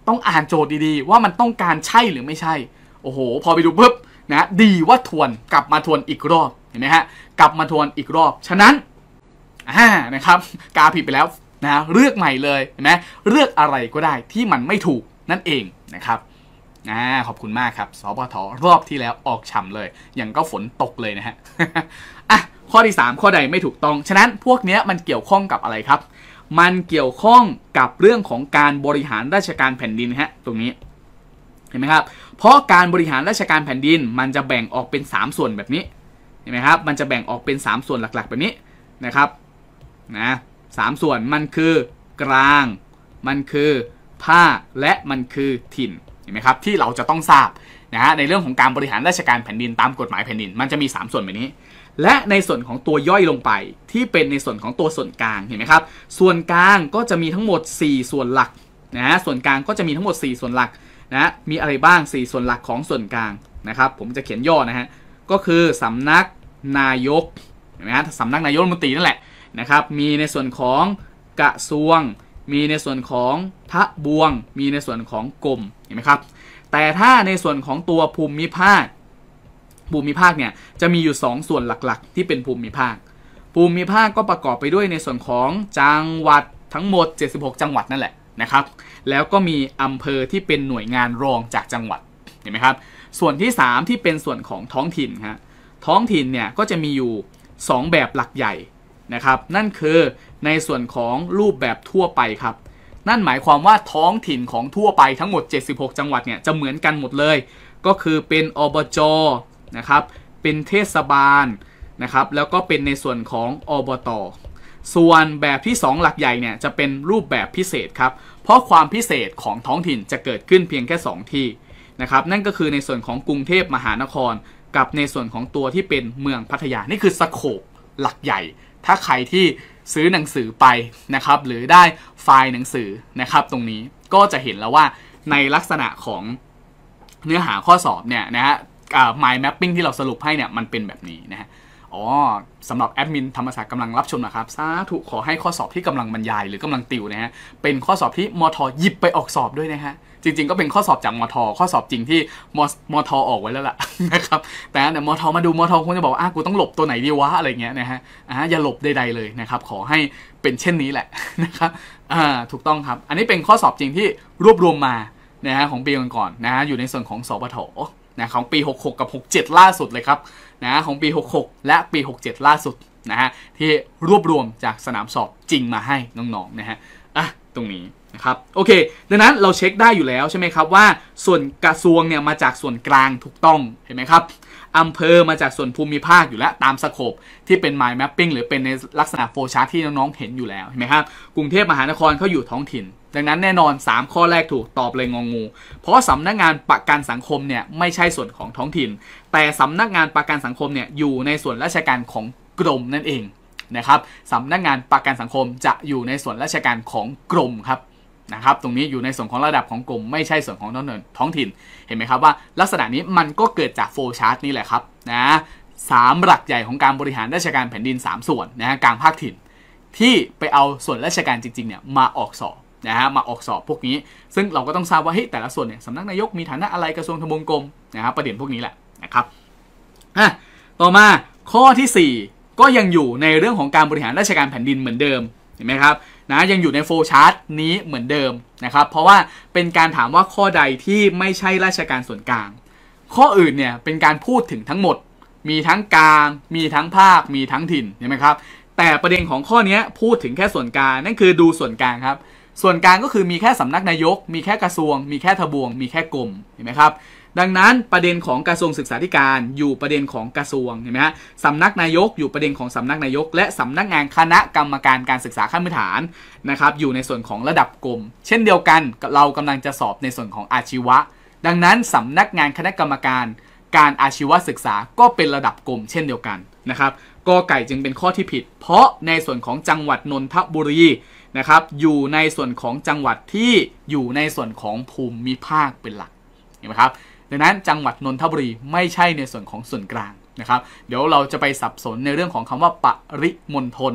ต้องอ่านโจทย์ดีๆ ว่ามันต้องการใช่หรือไม่ใช่ โอ้โหพอไปดูปุ๊บนะดีว่าทวนกลับมาทวนอีกรอบ เห็นไหมฮะกลับมาทวนอีกรอบ ฉะนั้นอ่านะครับ กาผิดไปแล้วนะเลือกใหม่เลยเห็นไหมเลือกอะไรก็ได้ที่มันไม่ถูกนั่นเองนะครับอ่า ขอบคุณมากครับสพทรอบที่แล้วออกฉ่าเลยอย่างก็ฝนตกเลยนะฮะอ่ะข้อที่ 3 ข้อใดไม่ถูกต้อง ฉะนั้นพวกเนี้ยมันเกี่ยวข้องกับอะไรครับ มันเกี่ยวข้องกับเรื่องของการบริหารราชการแผ่นดินฮะตรงนี้ เห็นไหมครับ เพราะการบริหารราชการแผ่นดินมันจะแบ่งออกเป็น 3 ส่วนแบบนี้ เห็นไหมครับ มันจะแบ่งออกเป็น 3 ส่วนหลักๆแบบนี้นะครับนะสส่วนมันคือกลาง มันคือภาค และมันคือถิ่นห็นไหมครับที่เราจะต้องทราบนะฮะในเรื่องของการบริหารราชการแผ่นดินตามกฎหมายแผ่นดินมันจะมี 3 ส่วนแบบนี้และในส่วนของตัวย่อยลงไปที่เป็นในส่วนของตัวส่วนกลางเห็นไหมครับส่วนกลางก็จะมีทั้งหมด 4 ส่วนหลักนะส่วนกลางก็จะมีทั้งหมด 4 ส่วนหลักนะมีอะไรบ้าง 4 ส่วนหลักของส่วนกลางนะครับผมจะเขียนย่อนะฮะก็คือสำนักนายกเห็นไหมฮะสำนักนายกรัฐมนตรีนั่นแหละนะครับมีในส่วนของกระทรวง มีในส่วนของทะบวง มีในส่วนของกรมเห็นไหมครับ แต่ถ้าในส่วนของตัวภูมิภาค ภูมิภาคเนี่ยจะมีอยู่ 2 ส่วนหลักๆ ที่เป็นภูมิภาค ภูมิภาคก็ประกอบไปด้วยในส่วนของจังหวัดทั้งหมด 76 จังหวัดนั่นแหละนะครับ แล้วก็มีอำเภอที่เป็นหน่วยงานรองจากจังหวัด เห็นไหมครับ ส่วนที่3ที่เป็นส่วนของท้องถิ่นฮะท้องถิ่นเนี่ยก็จะมีอยู่ 2 แบบหลักใหญ่นะครับ นั่นคือในส่วนของรูปแบบทั่วไปครับนั่นหมายความว่าท้องถิ่นของทั่วไปทั้งหมด 76 จังหวัดเนี่ยจะเหมือนกันหมดเลย ก็คือเป็นอบจ นะครับ เป็นเทศบาลนะครับ แล้วก็เป็นในส่วนของอบต ส่วนแบบที่ 2 หลักใหญ่เนี่ยจะเป็นรูปแบบพิเศษครับ เพราะความพิเศษของท้องถิ่นจะเกิดขึ้นเพียงแค่2ที่นะครับ นั่นก็คือในส่วนของกรุงเทพมหานคร กับในส่วนของตัวที่เป็นเมืองพัทยา นี่คือสโคปหลักใหญ่ ถ้าใครที่ซื้อหนังสือไปนะครับหรือได้ไฟล์หนังสือนะครับตรงนี้ก็จะเห็นแล้วว่าในลักษณะของเนื้อหาข้อสอบเนี่ยนะฮะ mind mapping ที่เราสรุปให้เนี่ยมันเป็นแบบนี้นะฮะอ๋อสำหรับแอดมินธรรมศาสตร์กำลังรับชมนะครับสาธุขอให้ข้อสอบที่กำลังบรรยายหรือกำลังติวนะฮะเป็นข้อสอบที่มทหยิบไปออกสอบด้วยนะฮะจริงๆก็เป็นข้อสอบจากมทข้อสอบจริงที่มมทออกไว้แล้วล่ะนะครับแต่เนี่ยมทมาดูมทคงจะบอกอ่ะกูต้องหลบตัวไหนดีวะอะไรเงี้ยนะฮะอ่ะอย่าหลบใดๆเลยนะครับขอให้เป็นเช่นนี้แหละนะครับอ่าถูกต้องครับอันนี้เป็นข้อสอบจริงที่รวบรวมมานะฮะของปีก่อนๆนะฮะอยู่ในส่วนของสอปทนะของปี66กับ67 ล่าสุดเลยครับนะของปี 66 และปี 67 ล่าสุดนะฮะที่รวบรวมจากสนามสอบจริงมาให้น้องๆนะฮะอ่ะ ตรงนี้นะครับ โอเค ดังนั้นเราเช็คได้อยู่แล้วใช่ไหมครับว่า ส่วนกระทรวงเนี่ยมาจากส่วนกลางถูกต้อง เห็นไหมครับอำเภอมาจากส่วนภูมิภาคอยู่แล้วตามสโคปที่เป็น mind mapping หรือเป็นในลักษณะโฟชาร์ทที่น้องๆ เห็นอยู่แล้วเห็นไหมครับกรุงเทพมหานครเขาอยู่ท้องถิ่น ดังนั้นแน่นอน 3 ข้อแรกถูกตอบเลยงงงู เพราะสำนักงงานประกันสังคมเนี่ยไม่ใช่ส่วนของท้องถิ่นแต่สำนักงานประกันสังคมเนี่ยอยู่ในส่วนราชการของกรมนั่นเองนะครับสำนักงานประกันสังคมจะอยู่ในส่วนราชการของกรมครับนะครับตรงนี้อยู่ในส่วนของระดับของกรมไม่ใช่ส่วนของท้องถิ่นท้องถิ่นเห็นไหมครับว่า ลักษณะนี้มันก็เกิดจากโฟชาร์ตนี่แหละครับนะสามหลักใหญ่ของการบริหารราชการแผ่นดิน 3 ส่วนนะฮะกลางภาคถิ่นที่ไปเอาส่วนราชการจริงๆเนี่ยมาออกสอบนะฮะมาออกสอบพวกนี้ ซึ่งเราก็ต้องทราบว่าเฮ้ยแต่ละส่วนเนี่ยสำนักนายกมีฐานะอะไรกระทรวงทบวงกรมนะครับประเด็นพวกนี้แหละนะครับอ่ะต่อมาข้อที่4ก็ยังอยู่ในเรื่องของการบริหารราชการแผ่นดินเหมือนเดิม เห็นไหมครับ นะยังอยู่ในโฟชาร์ตนี้เหมือนเดิมนะครับ เพราะว่าเป็นการถามว่าข้อใดที่ไม่ใช่ราชการส่วนกลาง ข้ออื่นเนี่ยเป็นการพูดถึงทั้งหมด มีทั้งกลาง มีทั้งภาค มีทั้งถิ่น เห็นไหมครับ แต่ประเด็นของข้อนี้พูดถึงแค่ส่วนกลาง นั่นคือดูส่วนกลางครับ ส่วนกลางก็คือมีแค่สำนักนายก มีแค่กระทรวง มีแค่ทบวง มีแค่กรม เห็นไหมครับดังนั้นประเด็นของกระทรวงศึกษาธิการอยู่ประเด็นของกระทรวงเห็นไหมฮะสำนักนายกอยู่ประเด็นของสำนักนายกและสำนักงานคณะกรรมการการศึกษาขั้นพื้นฐานนะครับอยู่ในส่วนของระดับกรมเช่นเดียวกันเรากำลังจะสอบในส่วนของอาชีวะ ดังนั้นสำนักงานคณะกรรมการ การอาชีวศึกษาก็เป็นระดับกรมเช่นเดียวกันนะครับกอไก่จึงเป็นข้อที่ผิดเพราะในส่วนของจังหวัดนนทบุรีนะครับ อยู่ในส่วนของจังหวัดที่อยู่ในส่วนของภูมิภาคเป็นหลักเห็นไหมครับดังนั้นจังหวัดนนทบุรีไม่ใช่ในส่วนของส่วนกลางนะครับ เดี๋ยวเราจะไปสับสนในเรื่องของคำว่า ปริมณฑล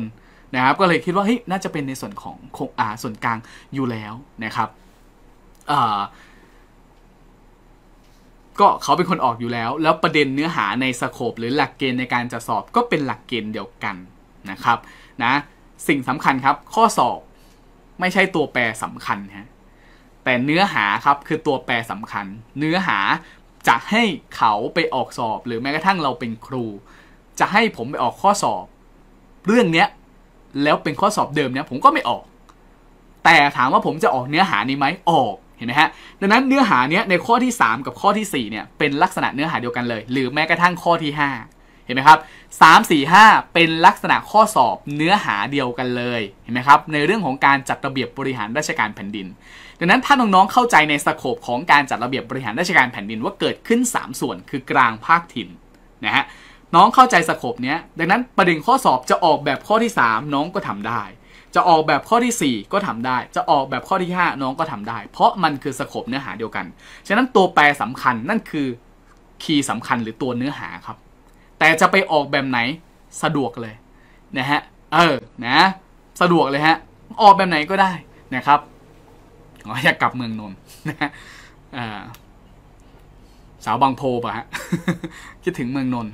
นะครับ ก็เลยคิดว่าเฮ้ยน่าจะเป็นในส่วนของคงอาส่วนกลางอยู่แล้วนะครับก็เขาเป็นคนออกอยู่แล้ว แล้วประเด็นเนื้อหาในสโคปหรือหลักเกณฑ์ในการจะสอบก็เป็นหลักเกณฑ์เดียวกันนะครับนะสิ่งสำคัญครับ ข้อสอบไม่ใช่ตัวแปรสำคัญฮะแต่เนื้อหาครับคือตัวแปรสำคัญเนื้อหาจะให้เขาไปออกสอบ หรือแม้กระทั่งเราเป็นครู จะให้ผมไปออกข้อสอบ เรื่องเนี้ยแล้วเป็นข้อสอบเดิมเนี้ยผมก็ไม่ออก แต่ถามว่าผมจะออกเนื้อหานี้ไหมออกเห็นไหมฮะดังนั้นเนื้อหาเนี้ยในข้อที่ 3 กับข้อที่4เนี่ยเป็นลักษณะเนื้อหาเดียวกันเลย หรือแม้กระทั่งข้อที่5เห็นไหมครับสามสี่ห้าเป็นลักษณะข้อสอบเนื้อหาเดียวกันเลยเห็นไหมครับในเรื่องของการจัดระเบียบบริหารราชการแผ่นดินดังนั้นถ้าน้องๆเข้าใจในสโคปของการจัดระเบียบบริหารราชการแผ่นดินว่าเกิดขึ้น 3 ส่วนคือกลางภาคถิ่นนะฮะน้องเข้าใจสโคปเนี้ย ดังนั้นประเด็นข้อสอบจะออกแบบข้อที่3น้องก็ทำได้ จะออกแบบข้อที่4ก็ทำได้ จะออกแบบข้อที่5น้องก็ทำได้ เพราะมันคือสโคปเนื้อหาเดียวกันฉะนั้นตัวแปรสำคัญนั่นคือคีย์สำคัญหรือตัวเนื้อหาครับแต่จะไปออกแบบไหนสะดวกเลยนะฮะเออนะ สะดวกเลยฮะ ออกแบบไหนก็ได้นะครับอ๋ออยากกลับเมืองนนท์นะฮะสาวบางโพปะฮะคิดถึงเมืองนนท์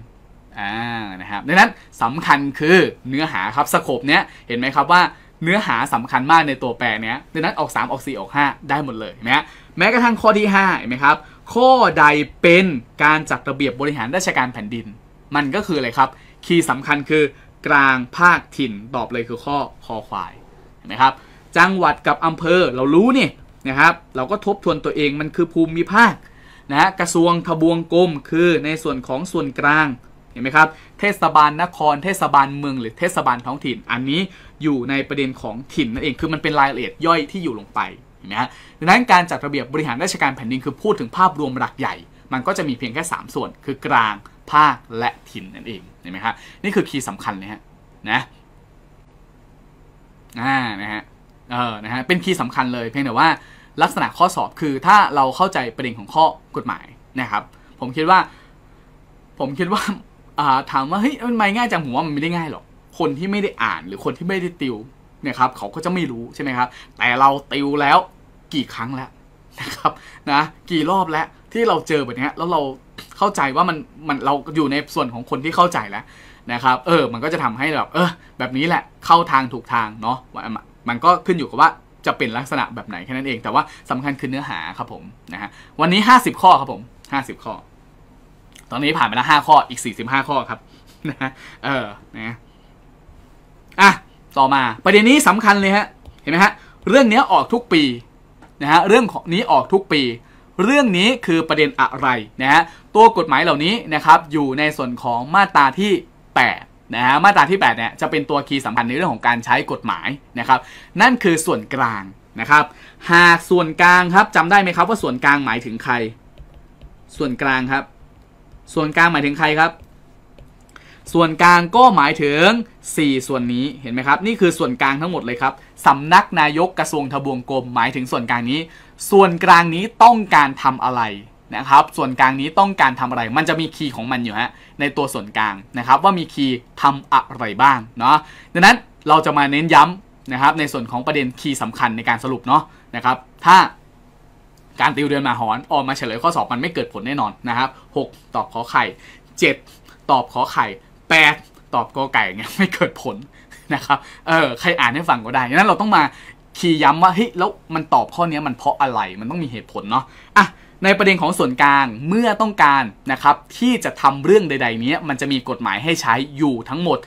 อ่านะครับดังนั้นสำคัญคือเนื้อหาครับสโคปเนี้ยเห็นไหมครับว่าเนื้อหาสำคัญมากในตัวแปรเนี้ยดังนั้นออก 3 ออก 4 ออก 5 ได้หมดเลยนะแม้กระทั่งข้อที่5เห็นไหมครับ ข้อใดเป็นการจัดระเบียบบริหารราชการแผ่นดิน มันก็คืออะไรครับ คีย์สำคัญคือกลางภาคถิ่นตอบเลยคือข้อคอควายเห็นไหมครับจังหวัดกับอำเภอเรารู้นี่นะครับ เราก็ทบทวนตัวเองมันคือภูมิภาค นะกระทรวงทบวงกรมคือในส่วนของส่วนกลาง เห็นไหมครับ เทศบาลนครเทศบาลเมืองหรือเทศบาลท้องถิ่น อันนี้อยู่ในประเด็นของถิ่นนั่นเองคือมันเป็นรายละเอียดย่อยที่อยู่ลงไปเห็นไหมฮะดังนั้นการจัดระเบียบบริหารราชการแผ่นดินคือพูดถึงภาพรวมหลักใหญ่ มันก็จะมีเพียงแค่ 3 ส่วนคือกลางภาคและถิ่นนั่นเองเห็นไหมครับนี่คือคีย์สำคัญเลยฮะนะอ่านะฮะเออนะฮะเป็นคีย์สำคัญเลย เพียงแต่ว่าลักษณะข้อสอบคือถ้าเราเข้าใจประเด็นของข้อกฎหมายนะครับ ผมคิดว่า ผมคิดว่าถามว่าเฮ้ยมันไม่ง่ายจังผมว่ามันไม่ได้ง่ายหรอก คนที่ไม่ได้อ่าน หรือคนที่ไม่ได้ติวเนี่ยครับเขาก็จะไม่รู้ใช่ไหมครับ แต่เราติวแล้วกี่ครั้งแล้วนะครับนะกี่รอบแล้วที่เราเจอแบบนี้แล้วเราเข้าใจว่ามันมันเราอยู่ในส่วนของคนที่เข้าใจแล้วนะครับ เออมันก็จะทำให้แบบเออแบบนี้แหละเข้าทางถูกทางเนาะมันก็ขึ้นอยู่กับว่าจะเป็นลักษณะแบบไหน แค่นั้นเองแต่ว่าสำคัญคือเนื้อหาครับผมนะฮะวันนี้50ข้อครับผม50 ข้อ ตอนนี้ผ่านไปแล้ว 5 ข้ออีก45ข้อครับนะฮะเออนะอ่ะต่อมาประเด็นนี้สำคัญเลยฮะเห็นไหมฮะเรื่องนี้ออกทุกปีนะฮะเรื่องของนี้ออกทุกปี เรื่องนี้คือประเด็นอะไรนะฮะตัวกฎหมายเหล่านี้นะครับ อยู่ในส่วนของมาตราที่ 8นะฮะมาตราที่ 8 เนี่ย จะ เป็นตัวคีย์สำคัญในเรื่องของการใช้กฎหมายนะครับ นั่นคือส่วนกลางนะครับ หากส่วนกลางครับจำได้ไหมครับ ว่าส่วนกลางหมายถึงใคร ส่วนกลางครับ ส่วนกลางหมายถึงใครครับ ส่วนกลางก็หมายถึง 4 ส่วนนี้ เห็นไหมครับ นี่คือส่วนกลางทั้งหมดเลยครับสำนักนายก กระทรวงทบวงกรมหมายถึงส่วนกลางนี้ ส่วนกลางนี้ต้องการทำอะไรนะครับส่วนกลางนี้ต้องการทำอะไรมันจะมีคีย์ของมันอยู่ฮะในตัวส่วนกลางนะครับว่ามีคีย์ทำอะไรบ้างเนาะดังนั้นเราจะมาเน้นย้ำนะครับในส่วนของประเด็นคีย์สำคัญในการสรุปเนาะนะครับถ้า การติวเดือนมาหอนออกมาเฉลยข้อสอบมันไม่เกิดผลแน่นอนนะครับ6ตอบขอไข่ 7 ตอบขอไข่8ตอบกอไก่เงี้ยไม่เกิดผลนะครับเออใครอ่านให้ฟังก็ได้ดังนั้นเราต้องมาคีย์ย้ำว่าเฮ้ยแล้วมันตอบข้อนี้มันเพราะอะไรมันต้องมีเหตุผลเนาะอ่ะในประเด็นของส่วนกลางเมื่อต้องการนะครับที่จะทำเรื่องใดๆนี้มันจะมีกฎหมายให้ใช้อยู่ทั้งหมด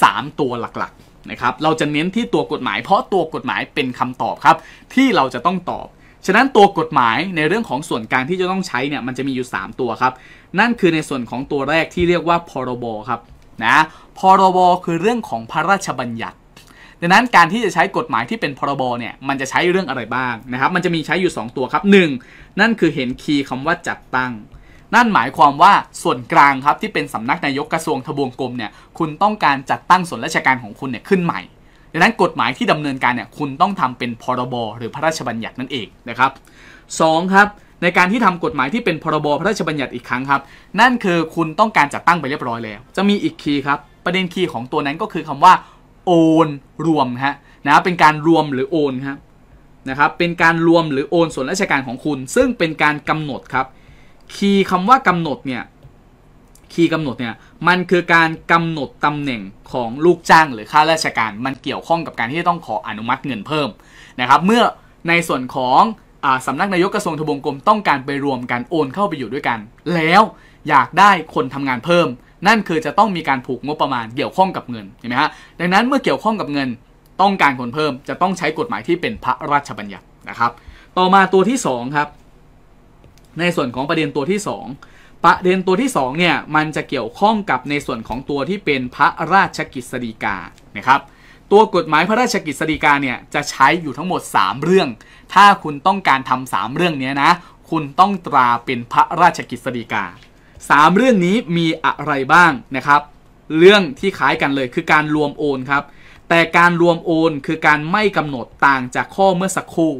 3 ตัวหลักๆนะครับเราจะเน้นที่ตัวกฎหมายเพราะตัวกฎหมายเป็นคำตอบครับที่เราจะต้องตอบ ฉะนั้นตัวกฎหมายในเรื่องของส่วนกลางที่จะต้องใช้เนี่ยมันจะมีอยู่ 3 ตัวครับนั่นคือในส่วนของตัวแรกที่เรียกว่าพรบครับนะพรบคือเรื่องของพระราชบัญญัติดังนั้นการที่จะใช้กฎหมายที่เป็นพรบเนี่ยมันจะใช้เรื่องอะไรบ้างนะครับ มันจะมีใช้อยู่ 2 ตัวครับ 1. นั่นคือเห็นคีย์คำว่าจัดตั้ง นั่นหมายความว่าส่วนกลางครับ ที่เป็นสำนักนายกกระทรวงทบวงกรมเนี่ยคุณต้องการจัดตั้งส่วนราชการของคุณเนี่ยขึ้นใหม่ดังนั้นกฎหมายที่ดำเนินการเนี่ยคุณต้องทำเป็นพรบรหรือพระราชบัญญัตินั่นเองนะครับ2ครับในการที่ทำกฎหมายที่เป็นพรบรพระราชบัญญัติอีกครั้งครับนั่นคือคุณต้องการจัดตั้งไปเรียบร้อยแล้ว จะมีอีกคีย์ครับ ประเด็นคีย์ของตัวนั้นก็คือคำว่าโอนรวมฮะนะเป็นการรวมหรือโอนครับนะครับเป็นการรวมหรือโอนส่วนราชการของคุณ ซึ่งเป็นการกำหนดครับคีย์คำว่ากำหนดเนี่ยคีย์กำหนดเนี่ยมันคือการกำหนดตำแหน่งของลูกจ้างหรือข้าราชการ มันเกี่ยวข้องกับการที่จะต้องขออนุมัติเงินเพิ่มนะครับเมื่อในส่วนของอสำนักนายกกระทรวงทบวงกรมต้องการไปรวมกันโอนเข้าไปอยู่ด้วยกัน แล้วอยากได้คนทำงานเพิ่มนั่นคือจะต้องมีการผูกงบประมาณเกี่ยวข้องกับเงินเห็นไหมฮะดังนั้นเมื่อเกี่ยวข้องกับเงินต้องการคนเพิ่มจะต้องใช้กฎหมายที่เป็นพระราชบัญญัตินะครับ ต่อมาตัวที่ 2 ครับ ในส่วนของประเด็นตัวที่ 2 ประเด็นตัวที่2เนี่ยมันจะเกี่ยวข้องกับในส่วนของตัวที่เป็นพระราชกิจสฎีกานะครับตัวกฎหมายพระราชกิจสฎีกาเนี่ยจะใช้อยู่ทั้งหมด3เรื่องถ้าคุณต้องการทำ3เรื่องนี้นะคุณต้องตราเป็นพระราชกิจสฎีกา3 เรื่องนี้มีอะไรบ้างนะครับ เรื่องที่คล้ายกันเลยคือการรวมโอนครับ แต่การรวมโอน คือการไม่กำหนดต่างจากข้อเมื่อสักครู่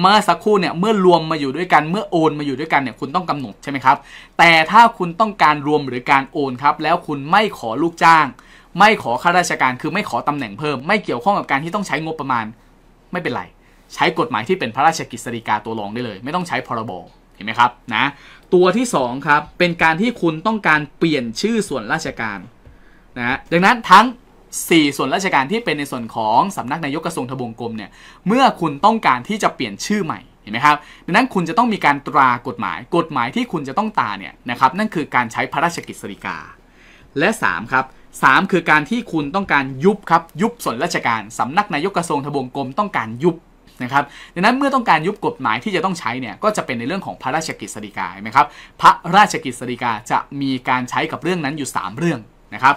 เมื่อสักครู่เนี่ยเมื่อรวมมาอยู่ด้วยกัน เมื่อโอนมาอยู่ด้วยกันเนี่ยคุณต้องกำหนดใช่ไหมครับ แต่ถ้าคุณต้องการรวมหรือการโอนครับ แล้วคุณไม่ขอลูกจ้าง ไม่ขอข้าราชการคือไม่ขอตำแหน่งเพิ่มไม่เกี่ยวข้องกับการที่ต้องใช้งบประมาณ ไม่เป็นไรใช้กฎหมายที่เป็นพระราชกิสษรีกาตัวรองได้เลย ไม่ต้องใช้พรบเห็นไหมครับนะตัวที่2ครับเป็นการที่คุณต้องการเปลี่ยนชื่อส่วนราชการนะดังนั้นทั้ง 4 ส่วนราชการที่เป็นในส่วนของสำนักนายกกระทรวงทบวงกรมเนี่ยเมื่อคุณต้องการที่จะเปลี่ยนชื่อใหม่เห็นไหมครับดังนั้นคุณจะต้องมีการตรากฎหมาย กฎหมายที่คุณจะต้องตาเนี่ยนะครับนั่นคือการใช้พระราชกฤษฎีกา และ3ครับ3คือการที่คุณต้องการยุบครับยุบส่วนราชการสำนักนายกกระทรวงทบวงกรมต้องการยุบนะครับดังนั้นเมื่อต้องการยุบ กฎหมายที่จะต้องใช้ เนี่ยก็จะเป็นในเรื่องของพระราชกสเดีกาใช่ไหมครับพระราชกิจสเดีกาจะมีการใช้กับเรื่องนั้นอยู่ 3 เรื่องนะครับ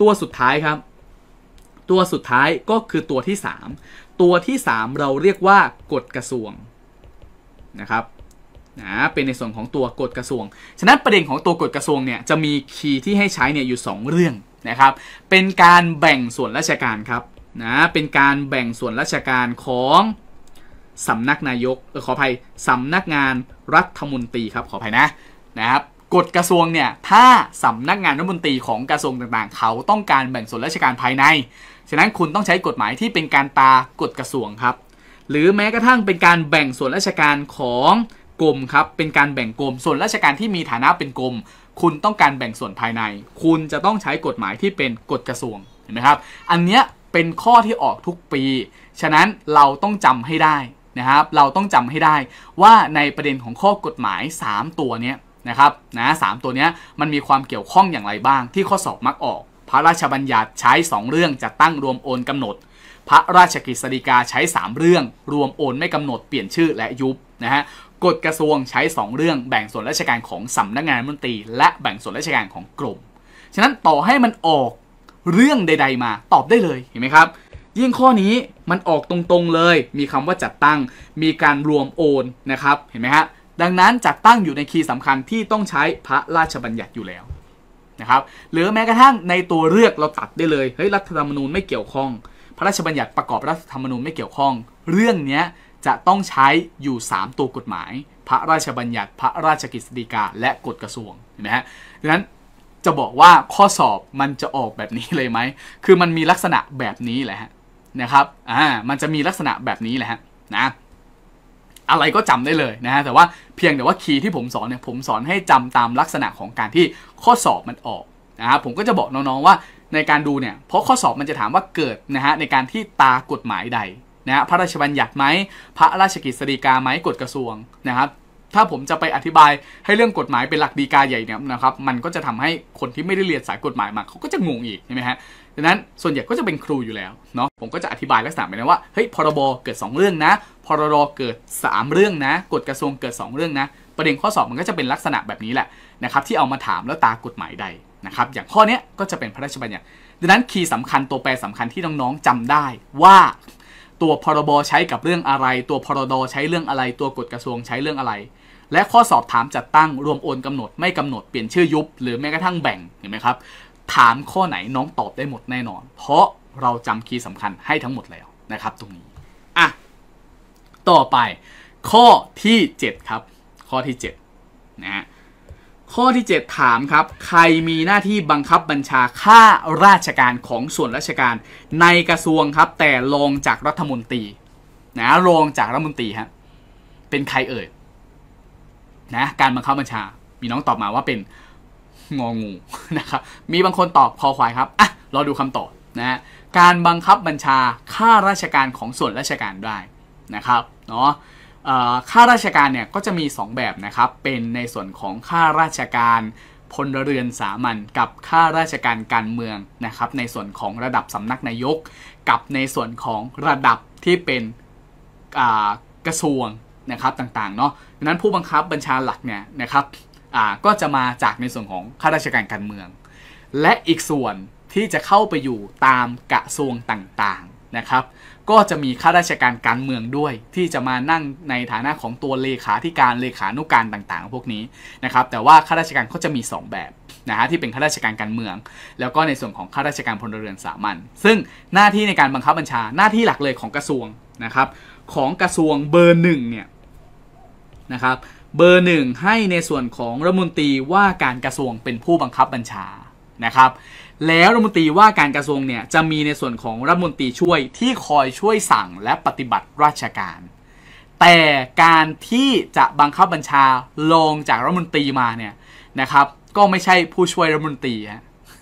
ตัวสุดท้ายครับ ตัวสุดท้ายก็คือตัวที่ 3 ตัวที่3เราเรียกว่ากฎกระทรวงนะครับนะเป็นในส่วนของตัวกฎกระทรวง ฉะนั้นประเด็นของตัวกฎกระทรวงเนี่ยจะมีคีย์ที่ให้ใช้เนี่ยอยู่ 2 เรื่องนะครับ เป็นการแบ่งส่วนราชการครับนะเป็นการแบ่งส่วนราชการของสำนักนายกขออภัยสำนักงานรัฐมนตรีครับขออภัยนะนะครับกฎกระทรวงเนี่ย ถ้าสำนักงานรัฐมนตรีของกระทรวงต่างๆ เขาต้องการแบ่งส่วนราชการภายในฉะนั้นคุณต้องใช้กฎหมายที่เป็นการตากฎกระทรวงครับ หรือแม้กระทั่งเป็นการแบ่งส่วนราชการของกรมครับเป็นการแบ่งกรมส่วนราชการที่มีฐานะเป็นกรม คุณต้องการแบ่งส่วนภายใน คุณจะต้องใช้กฎหมายที่เป็นกฎกระทรวงเห็นไหมครับ อันเนี้ยเป็นข้อที่ออกทุกปี ฉะนั้นเราต้องจำให้ได้นะครับเราต้องจำให้ได้ว่าในประเด็นของข้อกฎหมาย 3 ตัวนี้นะครับนะสตัวนี้มันมีความเกี่ยวข้องอย่างไรบ้างที่ข้อสอบมักออก พระราชบัญญัติใช้ 2 เรื่องจัดตั้งรวมโอนกำหนด พระราชกฤษฎีกาใช้ 3 เรื่องรวมโอนไม่กำหนดเปลี่ยนชื่อและยุบนะฮะกฎกระทรวงใช้ 2 เรื่องแบ่งส่วนราชการของสำนักงานมนตรี และแบ่งส่วนราชการของกรมฉะนั้นต่อให้มันออกเรื่องใด ๆ มาตอบได้เลยเห็นไหมครับยิ่งข้อนี้มันออกตรงๆเลย มีคำว่าจัดตั้ง มีการรวมโอนนะครับ เห็นไหมฮะดังนั้นจัดตั้งอยู่ในคีย์สำคัญที่ต้องใช้พระราชบัญญัติอยู่แล้วนะครับ หรือแม้กระทั่งในตัวเลือกเราตัดได้เลย เฮ้ยรัฐธรรมนูญไม่เกี่ยวข้อง พระราชบัญญัติประกอบรัฐธรรมนูญไม่เกี่ยวข้อง เรื่องนี้จะต้องใช้อยู่ 3 ตัวกฎหมาย พระราชบัญญัติ พระราชกฤสเดกาและกฎกระทรวง เห็นไหมฮะดังนั้นจะบอกว่าข้อสอบมันจะออกแบบนี้เลยไหม คือมันมีลักษณะแบบนี้แหละฮะนะครับ อ่า มันจะมีลักษณะแบบนี้แหละฮะ นะ อะไรก็จำได้เลยนะฮะ แต่ว่าเพียงแต่ว่าคีย์ที่ผมสอนเนี่ย ผมสอนให้จำตามลักษณะของการที่ข้อสอบมันออกนะครับ ผมก็จะบอกน้องๆว่าในการดูเนี่ย เพราะข้อสอบมันจะถามว่าเกิดนะฮะในการที่ตากฎหมายใดนะฮะ พระราชบัญญัติไหมพระราชกิจสีกาไหมกฎกระทรวงนะครับ ถ้าผมจะไปอธิบายให้เรื่องกฎหมายเป็นหลักดีกาใหญ่เนี่ยนะครับ มันก็จะทำให้คนที่ไม่ได้เรียนสายกฎหมายมาเขาก็จะงงอีกใช่ไหมฮะดังนั้นส่วนใหญ่ก็จะเป็นครูอยู่แล้วเนาะผมก็จะอธิบายลักษณะไปนะว่าเฮ้ยพรบเกิด 2 เรื่องนะพรรเกิด 3 เรื่องนะ กฎกระทรวงเกิด 2 เรื่องนะ ประเด็นข้อสอบมันก็จะเป็นลักษณะแบบนี้แหละนะครับที่เอามาถามแล้วตากฎหมายใดนะครับอย่างข้อนี้ก็จะเป็นพระราชบัญญัติดังนั้นคีย์สำคัญตัวแปรสำคัญที่น้องๆจำได้ว่าตัวพรบใช้กับเรื่องอะไร ตัวพรดใช้เรื่องอะไร ตัวกฎกระทรวงใช้เรื่องอะไร และข้อสอบถามจัดตั้งรวมโอนกำหนดไม่กำหนดเปลี่ยนชื่อยุบหรือแม้กระทั่งแบ่งเห็นไหมครับถาม ข้อไหนน้องตอบได้หมดแน่นอน เพราะเราจำคีย์สำคัญให้ทั้งหมดแล้วนะครับตรง นี้ อ่ะต่อไป ข้อที่7ครับ ข้อที่7นะะข้อที่ 7 ถามครับ ใครมีหน้าที่บังคับบัญชาข้าราชการของส่วนราชการ ในกระทรวงครับ แต่รองจากรัฐมนตรีนะรองจากรัฐมนตรีฮะเป็นใครเอ่ยนะการบังคับบัญชามีน้องตอบมาว่าเป็นงองูนะครับมีบางคนตอบคอควายครับอ่ะรอดูคำตอบนะฮะการบังคับบัญชาข้าราชการของส่วนราชการได้นะครับเนาะข้าราชการเนี่ยก็จะมี 2 แบบนะครับ เป็นในส่วนของ ข้าราชการ พลเรือนสามัญกับข้าราชการการเมืองนะครับ ในส่วนของระดับสำนักนายก กับในส่วนของระดับที่เป็นกระทรวงนะครับต่างๆเนาะดังนั้นผู้บังคับบัญชาหลักเนี่ยนะครับอ่าก็จะมาจากในส่วนของข้าราชการการเมือง และอีกส่วนที่จะเข้าไปอยู่ตามกระทรวงต่างๆนะครับ ก็จะมีข้าราชการการเมืองด้วย ที่จะมานั่งในฐานะของตัวเลขาธิการเลขานุการต่างๆ พวกนี้นะครับแต่ว่าข้าราชการเขาจะมี 2 แบบนะฮะที่เป็นข้าราชการการเมือง แล้วก็ในส่วนของข้าราชการพลเรือนสามัญซึ่งหน้าที่ในการบังคับบัญชาหน้าที่หลักเลยของกระทรวงนะครับของกระทรวงเบอร์หนึ่งเนี่ยนะครับเบอร์หนึ่งให้ในส่วนของรัฐมนตรีว่าการกระทรวงเป็นผู้บังคับบัญชานะครับ แล้วรัฐมนตรีว่าการกระทรวงเนี่ย จะมีในส่วนของรัฐมนตรีช่วยที่คอยช่วยสั่งและปฏิบัติราชการ แต่การที่จะบังคับบัญชา ลง จากรัฐมนตรีมาเนี่ยนะครับ ก็ไม่ใช่ผู้ช่วยรัฐมนตรี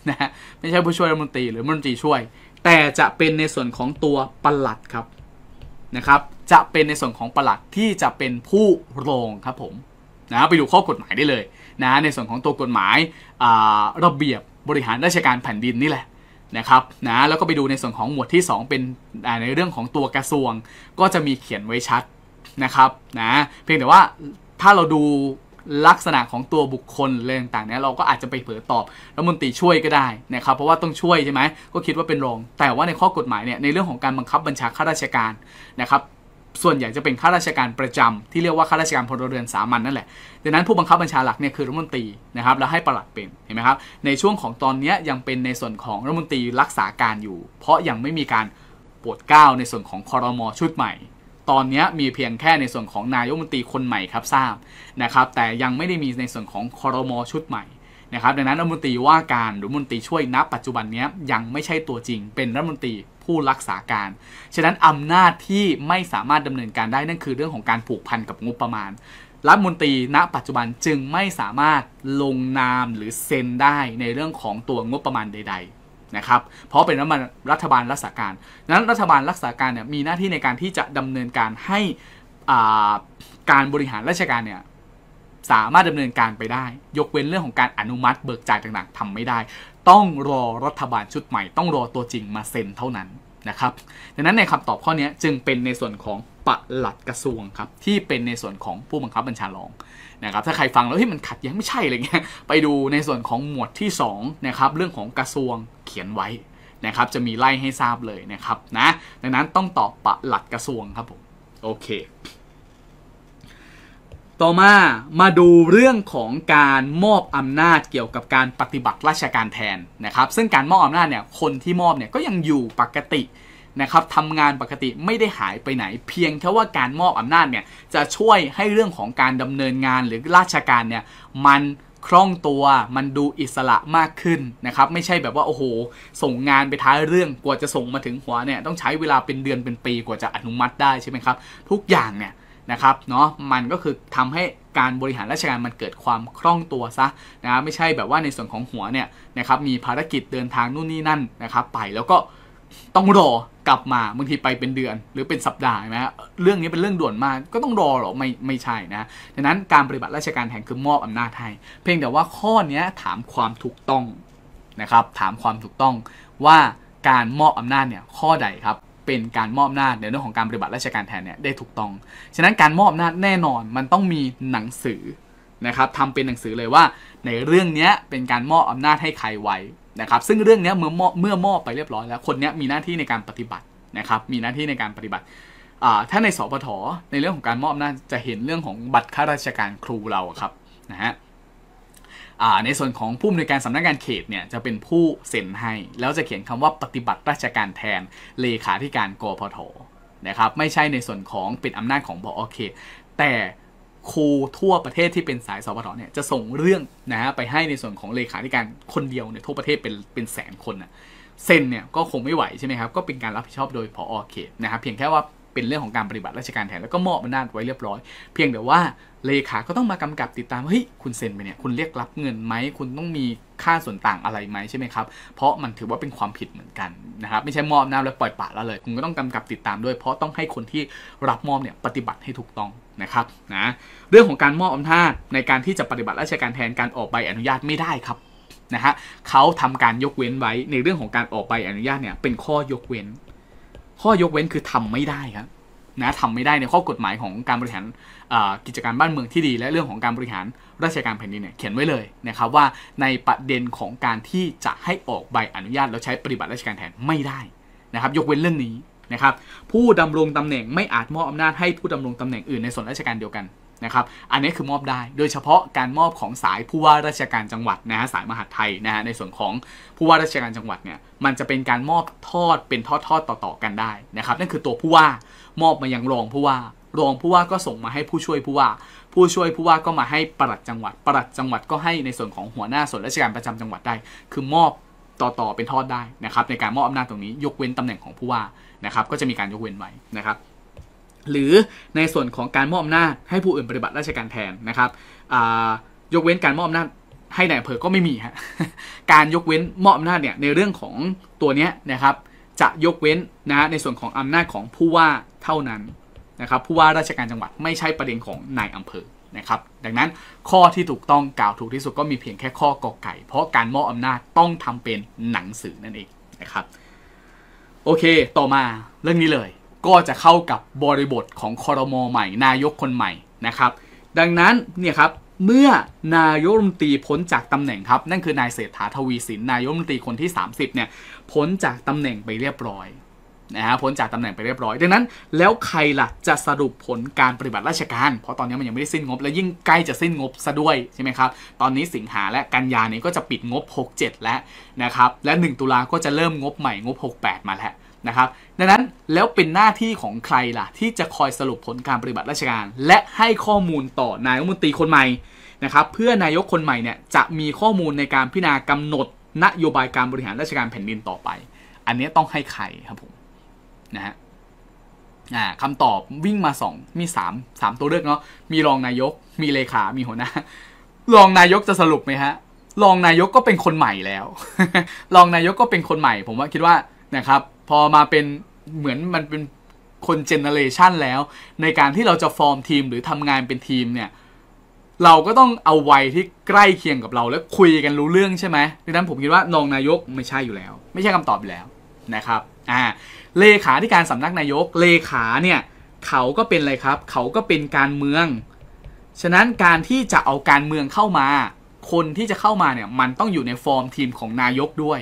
นะฮะไม่ใช่ผู้ช่วยรัฐมนตรีหรือรัฐมนตรีช่วย แต่จะเป็นในส่วนของตัวปลัดครับนะครับจะเป็นในส่วนของประหลัดที่จะเป็นผู้รองครับผม นะไปดูข้อกฎหมายได้เลยนะในส่วนของตัวกฎหมายระเบียบบริหารราชการแผ่นดินนี่แหละนะครับนะแล้วก็ไปดูในส่วนของหมวดที่ 2 เป็นในเรื่องของตัวกระทรวงก็จะมีเขียนไว้ชัดนะครับนะ เพียงแต่ว่าถ้าเราดูลักษณะของตัวบุคคลเรื่องต่างๆเนี่ยเราก็อาจจะไปเผ่อตอบรัฐมนตรีช่วยก็ได้นะครับเพราะว่าต้องช่วยใช่ไหมก็คิดว่าเป็นรองแต่ว่าในข้อกฎหมายเนี่ยในเรื่องของการบังคับบัญชาข้าราชการนะครับส่วนใหญ่จะเป็นข้าราชการประจำที่เรียกว่าข้าราชการพลเรือนสามัญนนั่นแหละดังนั้นผู้บังคับบัญชาหลักเนี่ยคือรัฐมนตรีนะครับแล้วให้ประหลัดเป็นเห็นไหมครับในช่วงของตอนนี้ยังเป็นในส่วนของรัฐมนตรีรักษาการอยู่ เพราะยังไม่มีการโปรดเกล้าในส่วนของคอรมอชุดใหม่ ตอนนี้มีเพียงแค่ในส่วนของนายกมนตรีคนใหม่ครับทราบนะครับแต่ยังไม่ได้มีในส่วนของคอรมอชุดใหม่นะครับดังนั้นรัฐมนตรีว่าการหรือมนตรีช่วยนับปัจจุบันนี้ยังไม่ใช่ตัวจริงเป็นรัฐมนตรีผู้รักษาการ ฉะนั้นอำนาจที่ไม่สามารถดำเนินการได้นั่นคือเรื่องของการผูกพันกับงบประมาณ รัฐมนตรีณ ปัจจุบันจึงไม่สามารถลงนามหรือเซ็นได้ในเรื่องของตัวงบประมาณใดๆนะครับ เพราะเป็นรัฐบาลรักษาการนั้นรัฐบาลรักษาการเนี่ยมีหน้าที่ในการที่จะดำเนินการให้การบริหารราชการเนี่ยสามารถดำเนินการไปได้ ยกเว้นเรื่องของการอนุมัติเบิกจ่ายต่างๆทำไม่ได้ต้องรอรัฐบาลชุดใหม่ ต้องรอตัวจริงมาเซ็นเท่านั้นนะครับดังนั้นในคำตอบข้อนี้จึงเป็นในส่วนของปลัดกระทรวงครับที่เป็นในส่วนของผู้บังคับบัญชารองนะครับถ้าใครฟังแล้วที่มันขัดแย้งไม่ใช่อะไรเงี้ยไปดูในส่วนของหมวดที่2นะครับเรื่องของกระทรวงเขียนไว้นะครับจะมีไล่ให้ทราบเลยนะครับนะดังนั้นต้องตอบปลัดกระทรวงครับผมโอเคต่อมามาดูเรื่องของการมอบอำนาจเกี่ยวกับการปฏิบัติราชการแทนนะครับซึ่งการมอบอำนาจเนี่ย คนที่มอบเนี่ยก็ยังอยู่ปกตินะครับทำงานปกติไม่ได้หายไปไหน เพียงแค่ว่าการมอบอำนาจเนี่ยจะช่วยให้เรื่องของการดำเนินงานหรือราชการเนี่ยมันคล่องตัวมันดูอิสระมากขึ้นนะครับ ไม่ใช่แบบว่าโอ้โหส่งงานไปท้ายเรื่องกว่าจะส่งมาถึงหัวเนี่ยต้องใช้เวลาเป็นเดือนเป็นปีกว่าจะอนุมัติได้ใช่ไหมครับทุกอย่างเนี่ยนะครับเนาะมันก็คือทำให้การบริหารราชการมันเกิดความคล่องตัวซะนะไม่ใช่แบบว่าในส่วนของหัวเนี่ยนะครับมีภารกิจเดินทางนู่นนี่นั่นนะครับไปแล้วก็ต้องรอกลับมาบางทีไปเป็นเดือน หรือเป็นสัปดาห์นะเรื่องนี้เป็นเรื่องด่วนมากก็ต้องรอหรอไม่ไม่ใช่นะดังนั้นการปฏิบัติราชการแห่งคือมอบอำนาจให้เพียงแต่ว่าข้อนี้ถามความถูกต้องนะครับถามความถูกต้องว่าการมอบอำนาจเนี่ยข้อใดครับเป็นการมอบอำนาจในเรื่องของการปฏิบัติราชการแทนเนี่ย ได้ถูกต้อง ฉะนั้นการมอบอำนาจแน่นอนมันต้องมีหนังสือนะครับทำเป็นหนังสือเลยว่า ในเรื่องนี้เป็นการมอบอำนาจให้ใครไว้นะครับซึ่งเรื่องนี้เมื่อมอบเมื่อมอบไปเรียบร้อยแล้วคนนี้มีหน้าที่ในการปฏิบัตินะครับ มีหน้าที่ในการปฏิบัติถ้าในสพทในเรื่องของการมอบอำนาจจะเห็นเรื่องของบัตรข้าราชการครูเราครับนะฮะในส่วนของผู้อำนวยการสำนักงานเขตเนี่ย จะเป็นผู้เซ็นให้ แล้วจะเขียนคำว่าปฏิบัติราชการแทน เลขาธิการกพทนะครับไม่ใช่ในส่วนของเป็นอำนาจของบอเขตแต่ครูทั่วประเทศที่เป็นสายสวทเนี่ย จะส่งเรื่องนะฮะไปให้ในส่วนของเลขาธิการคนเดียวเนี่ยทั่วประเทศเป็นเป็นแสนคนนะเซ็นเนี่ยก็คงไม่ไหวใช่ไหมครับก็เป็นการรับผิดชอบโดยพอเขตนะครับเพียงแค่ว่าเป็นเรื่องของการปฏิบัติราชการแทนแล้วก็มอบอำนาจไว้เรียบร้อย เพียงแต่ว่าเลขา ก็ต้องมากำกับติดตามเฮ้ยคุณเซ็นไปเนี่ย คุณเรียกรับเงินไหมคุณต้องมีค่าส่วนต่างอะไรไหมใช่ไหมครับเพราะมันถือว่าเป็นความผิดเหมือนกันนะครับไม่ใช่มอบน้ำแล้วปล่อยปละละเลยคุณก็ต้องกำกับติดตามด้วย เพราะต้องให้คนที่รับมอบเนี่ยปฏิบัติให้ถูกต้องนะครับนะเรื่องของการมอบอำนาจในการที่จะปฏิบัติราชการแทนการออกใบอนุญาตไม่ได้ครับนะฮะเขาทำการยกเว้นไว้ในเรื่องของการออกใบอนุญาตเนี่ยเป็นข้อยกเว้น ข้อยกเว้นคือทำไม่ได้ครับนะทำไม่ได้ในข้อกฎหมายของการบริหารกิจการบ้านเมืองที่ดี และเรื่องของการบริหารราชการแผ่นดินเนี่ยเขียนไว้เลยนะครับว่าในประเด็นของการที่จะให้ออกใบอนุญาตแล้วใช้ปฏิบัติราชการแทนไม่ได้นะครับยกเว้นเรื่องนี้นะครับผู้ดำรงตำแหน่งไม่อาจมอบอำนาจให้ผู้ดำรงตำแหน่งอื่นในส่วนราชการเดียวกันนะครับอันนี้คือมอบได้ โดยเฉพาะการมอบของสายผู้ว่าราชการจังหวัดนะฮะสายมหาดไทยนะฮะในส่วนของผู้ว่าราชการจังหวัดเนี่ยมันจะเป็นการมอบทอดเป็นทอดทอดต่อๆกันได้นะครับ นั่นคือตัวผู้ว่ามอบมายังรองผู้ว่า รองผู้ว่าก็ส่งมาให้ผู้ช่วยผู้ว่า ผู้ช่วยผู้ว่าก็มาให้ปลัดจังหวัด ปลัดจังหวัดก็ให้ในส่วนของหัวหน้าส่วนราชการประจำจังหวัดได้ คือมอบต่อต่อเป็นทอดได้นะครับในการมอบอำนาจตรงนี้ ยกเว้นตำแหน่งของผู้ว่านะครับก็จะมีการยกเว้นไว้นะครับ หรือในส่วนของการมอบอำนาจให้ผู้อื่นปฏิบัติราชการแทนนะครับ ยกเว้นการมอบอำนาจให้ในอำเภอก็ไม่มีฮะการยกเว้นมอบอำนาจเนี่ยในเรื่องของตัวเนี้ยนะครับจะยกเว้นนะในส่วนของอำนาจของผู้ว่าเท่านั้นนะครับผู้ว่าราชการจังหวัดไม่ใช่ประเด็นของนายอำเภอนะครับดังนั้นข้อที่ถูกต้องกล่าวถูกที่สุดก็มีเพียงแค่ข้อกอไก่ เพราะการมอบอำนาจต้องทำเป็นหนังสือนั่นเองนะครับโอเคต่อมาเรื่องนี้เลย ก็จะเข้ากับบริบทของคอรมอใหม่ นายกคนใหม่นะครับ ดังนั้นเนี่ยครับเมื่อนายกรัฐมนตรีพ้นจากตำแหน่งครับนั่นคือนายเศรษฐาทวีสินนายกรัฐมนตรีคนที่ 30เนี่ยพ้นจากตำแหน่งไปเรียบร้อยนะฮะพ้นจากตำแหน่งไปเรียบร้อยดังนั้นแล้วใครล่ะจะสรุปผลการปฏิบัติราชการ เพราะตอนนี้มันยังไม่ได้สิ้นงบ และยิ่งใกล้จะสิ้นงบซะด้วยใช่ไหมครับตอนนี้สิงหาและกันยานี้ก็จะปิดงบ67แล้วนะครับและ 1 ตุลาก็จะเริ่มงบใหม่งบ 68 มาแล้วนะครับดังนั้นแล้วเป็นหน้าที่ของใครล่ะที่จะคอยสรุปผลการปฏิบัติราชการ และให้ข้อมูลต่อนายรัฐมนตรีคนใหม่นะครับเพื่อนายกคนใหม่เนี่ยจะมีข้อมูลในการพิจารณากำหนดนโยบายการบริหารราชการแผ่นดินต่อไป อันนี้ต้องให้ใครครับผมนะฮะอ่าคำตอบวิ่งมา 2 มี3 3ตัวเลือกเนาะมีรองนายกมีเลขา มีหัวหน้ารองนายกจะสรุปไหมฮะรองนายกก็เป็นคนใหม่แล้วรองนายกก็เป็นคนใหม่ ผมว่าคิดว่านะครับ พอมาเป็นเหมือนมันเป็นคนเจเนเรชันแล้ว ในการที่เราจะฟอร์มทีมหรือทำงานเป็นทีมเนี่ย เราก็ต้องเอาวัยที่ใกล้เคียงกับเรา แล้วคุยกันรู้เรื่องใช่ไหมดังนั้นผมคิดว่ารองนายกไม่ใช่อยู่แล้ว ไม่ใช่คำตอบอยู่แล้วนะครับ่าเลขาที่การสำนักนายกเลขาเนี่ยเขาก็เป็นอะไรครับเขาก็เป็นการเมือง ฉะนั้นการที่จะเอาการเมืองเข้ามา คนที่จะเข้ามาเนี่ยมันต้องอยู่ในฟอร์มทีมของนายกด้วย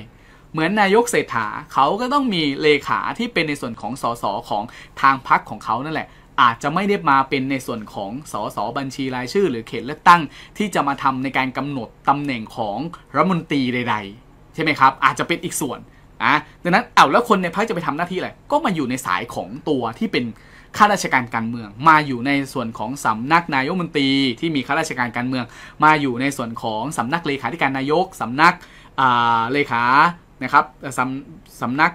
เหมือนนายกเศรษฐาเขาก็ต้องมีเลขาที่เป็นในส่วนของสสของทางพรรคของเขานั่นแหละอาจจะไม่ได้มาเป็นในส่วนของสสบัญชีรายชื่อ หรือเขตเลือกตั้งที่จะมาทำในการกำหนดตำแหน่งของรัฐมนตรีใดๆใช่ไหมครับอาจจะเป็นอีกส่วนอ่ะดังนั้นเอาแล้วคนในพักจะไปทำหน้าที่อะไร ก็มาอยู่ในสายของตัวที่เป็นข้าราชการการเมือง มาอยู่ในส่วนของสำนักนายกมนตรีที่มีข้าราชการการเมือง มาอยู่ในส่วนของสำนักเลขาธิการนายก สำนักเลขา นะครับสำสำนัก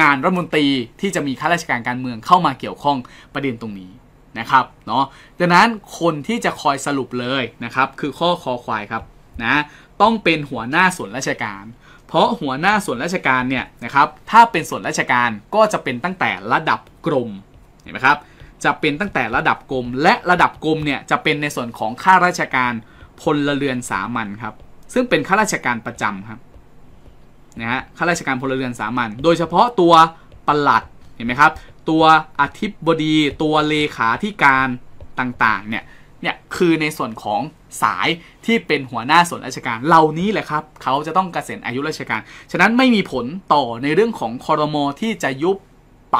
งานรัฐมนตรีที่จะมีข้าราชการการเมืองเข้ามาเกี่ยวข้องประเด็นตรงนี้นะครับเนาะดังนั้นคนที่จะคอยสรุปเลยนะครับคือข้อคอควายครับนะต้องเป็นหัวหน้าส่วนราชการเพราะหัวหน้าส่วนราชการ เนี่ยนะครับ ถ้าเป็นส่วนราชการก็จะเป็นตั้งแต่ระดับกรมเห็นไหมครับ จะเป็นตั้งแต่ระดับกรม และระดับกรมเนี่ยจะเป็นในส่วนของข้าราชการ พลเรือนสามัญครับซึ่งเป็นข้าราชการประจำครับนะฮะข้าราชการพลเรือนสามัญโดยเฉพาะตัวปลัดเห็นไหมครับตัวอธิบดี ตัวเลขาธิการต่างๆเนี่ยเนี่ยคือในส่วนของสายที่เป็นหัวหน้า ส่วนราชการเหล่านี้แหละครับ เขาจะต้องกเกษียณอายุราชการฉะนั้นไม่มีผลต่อในเรื่องของคอรมอที่จะยุบไป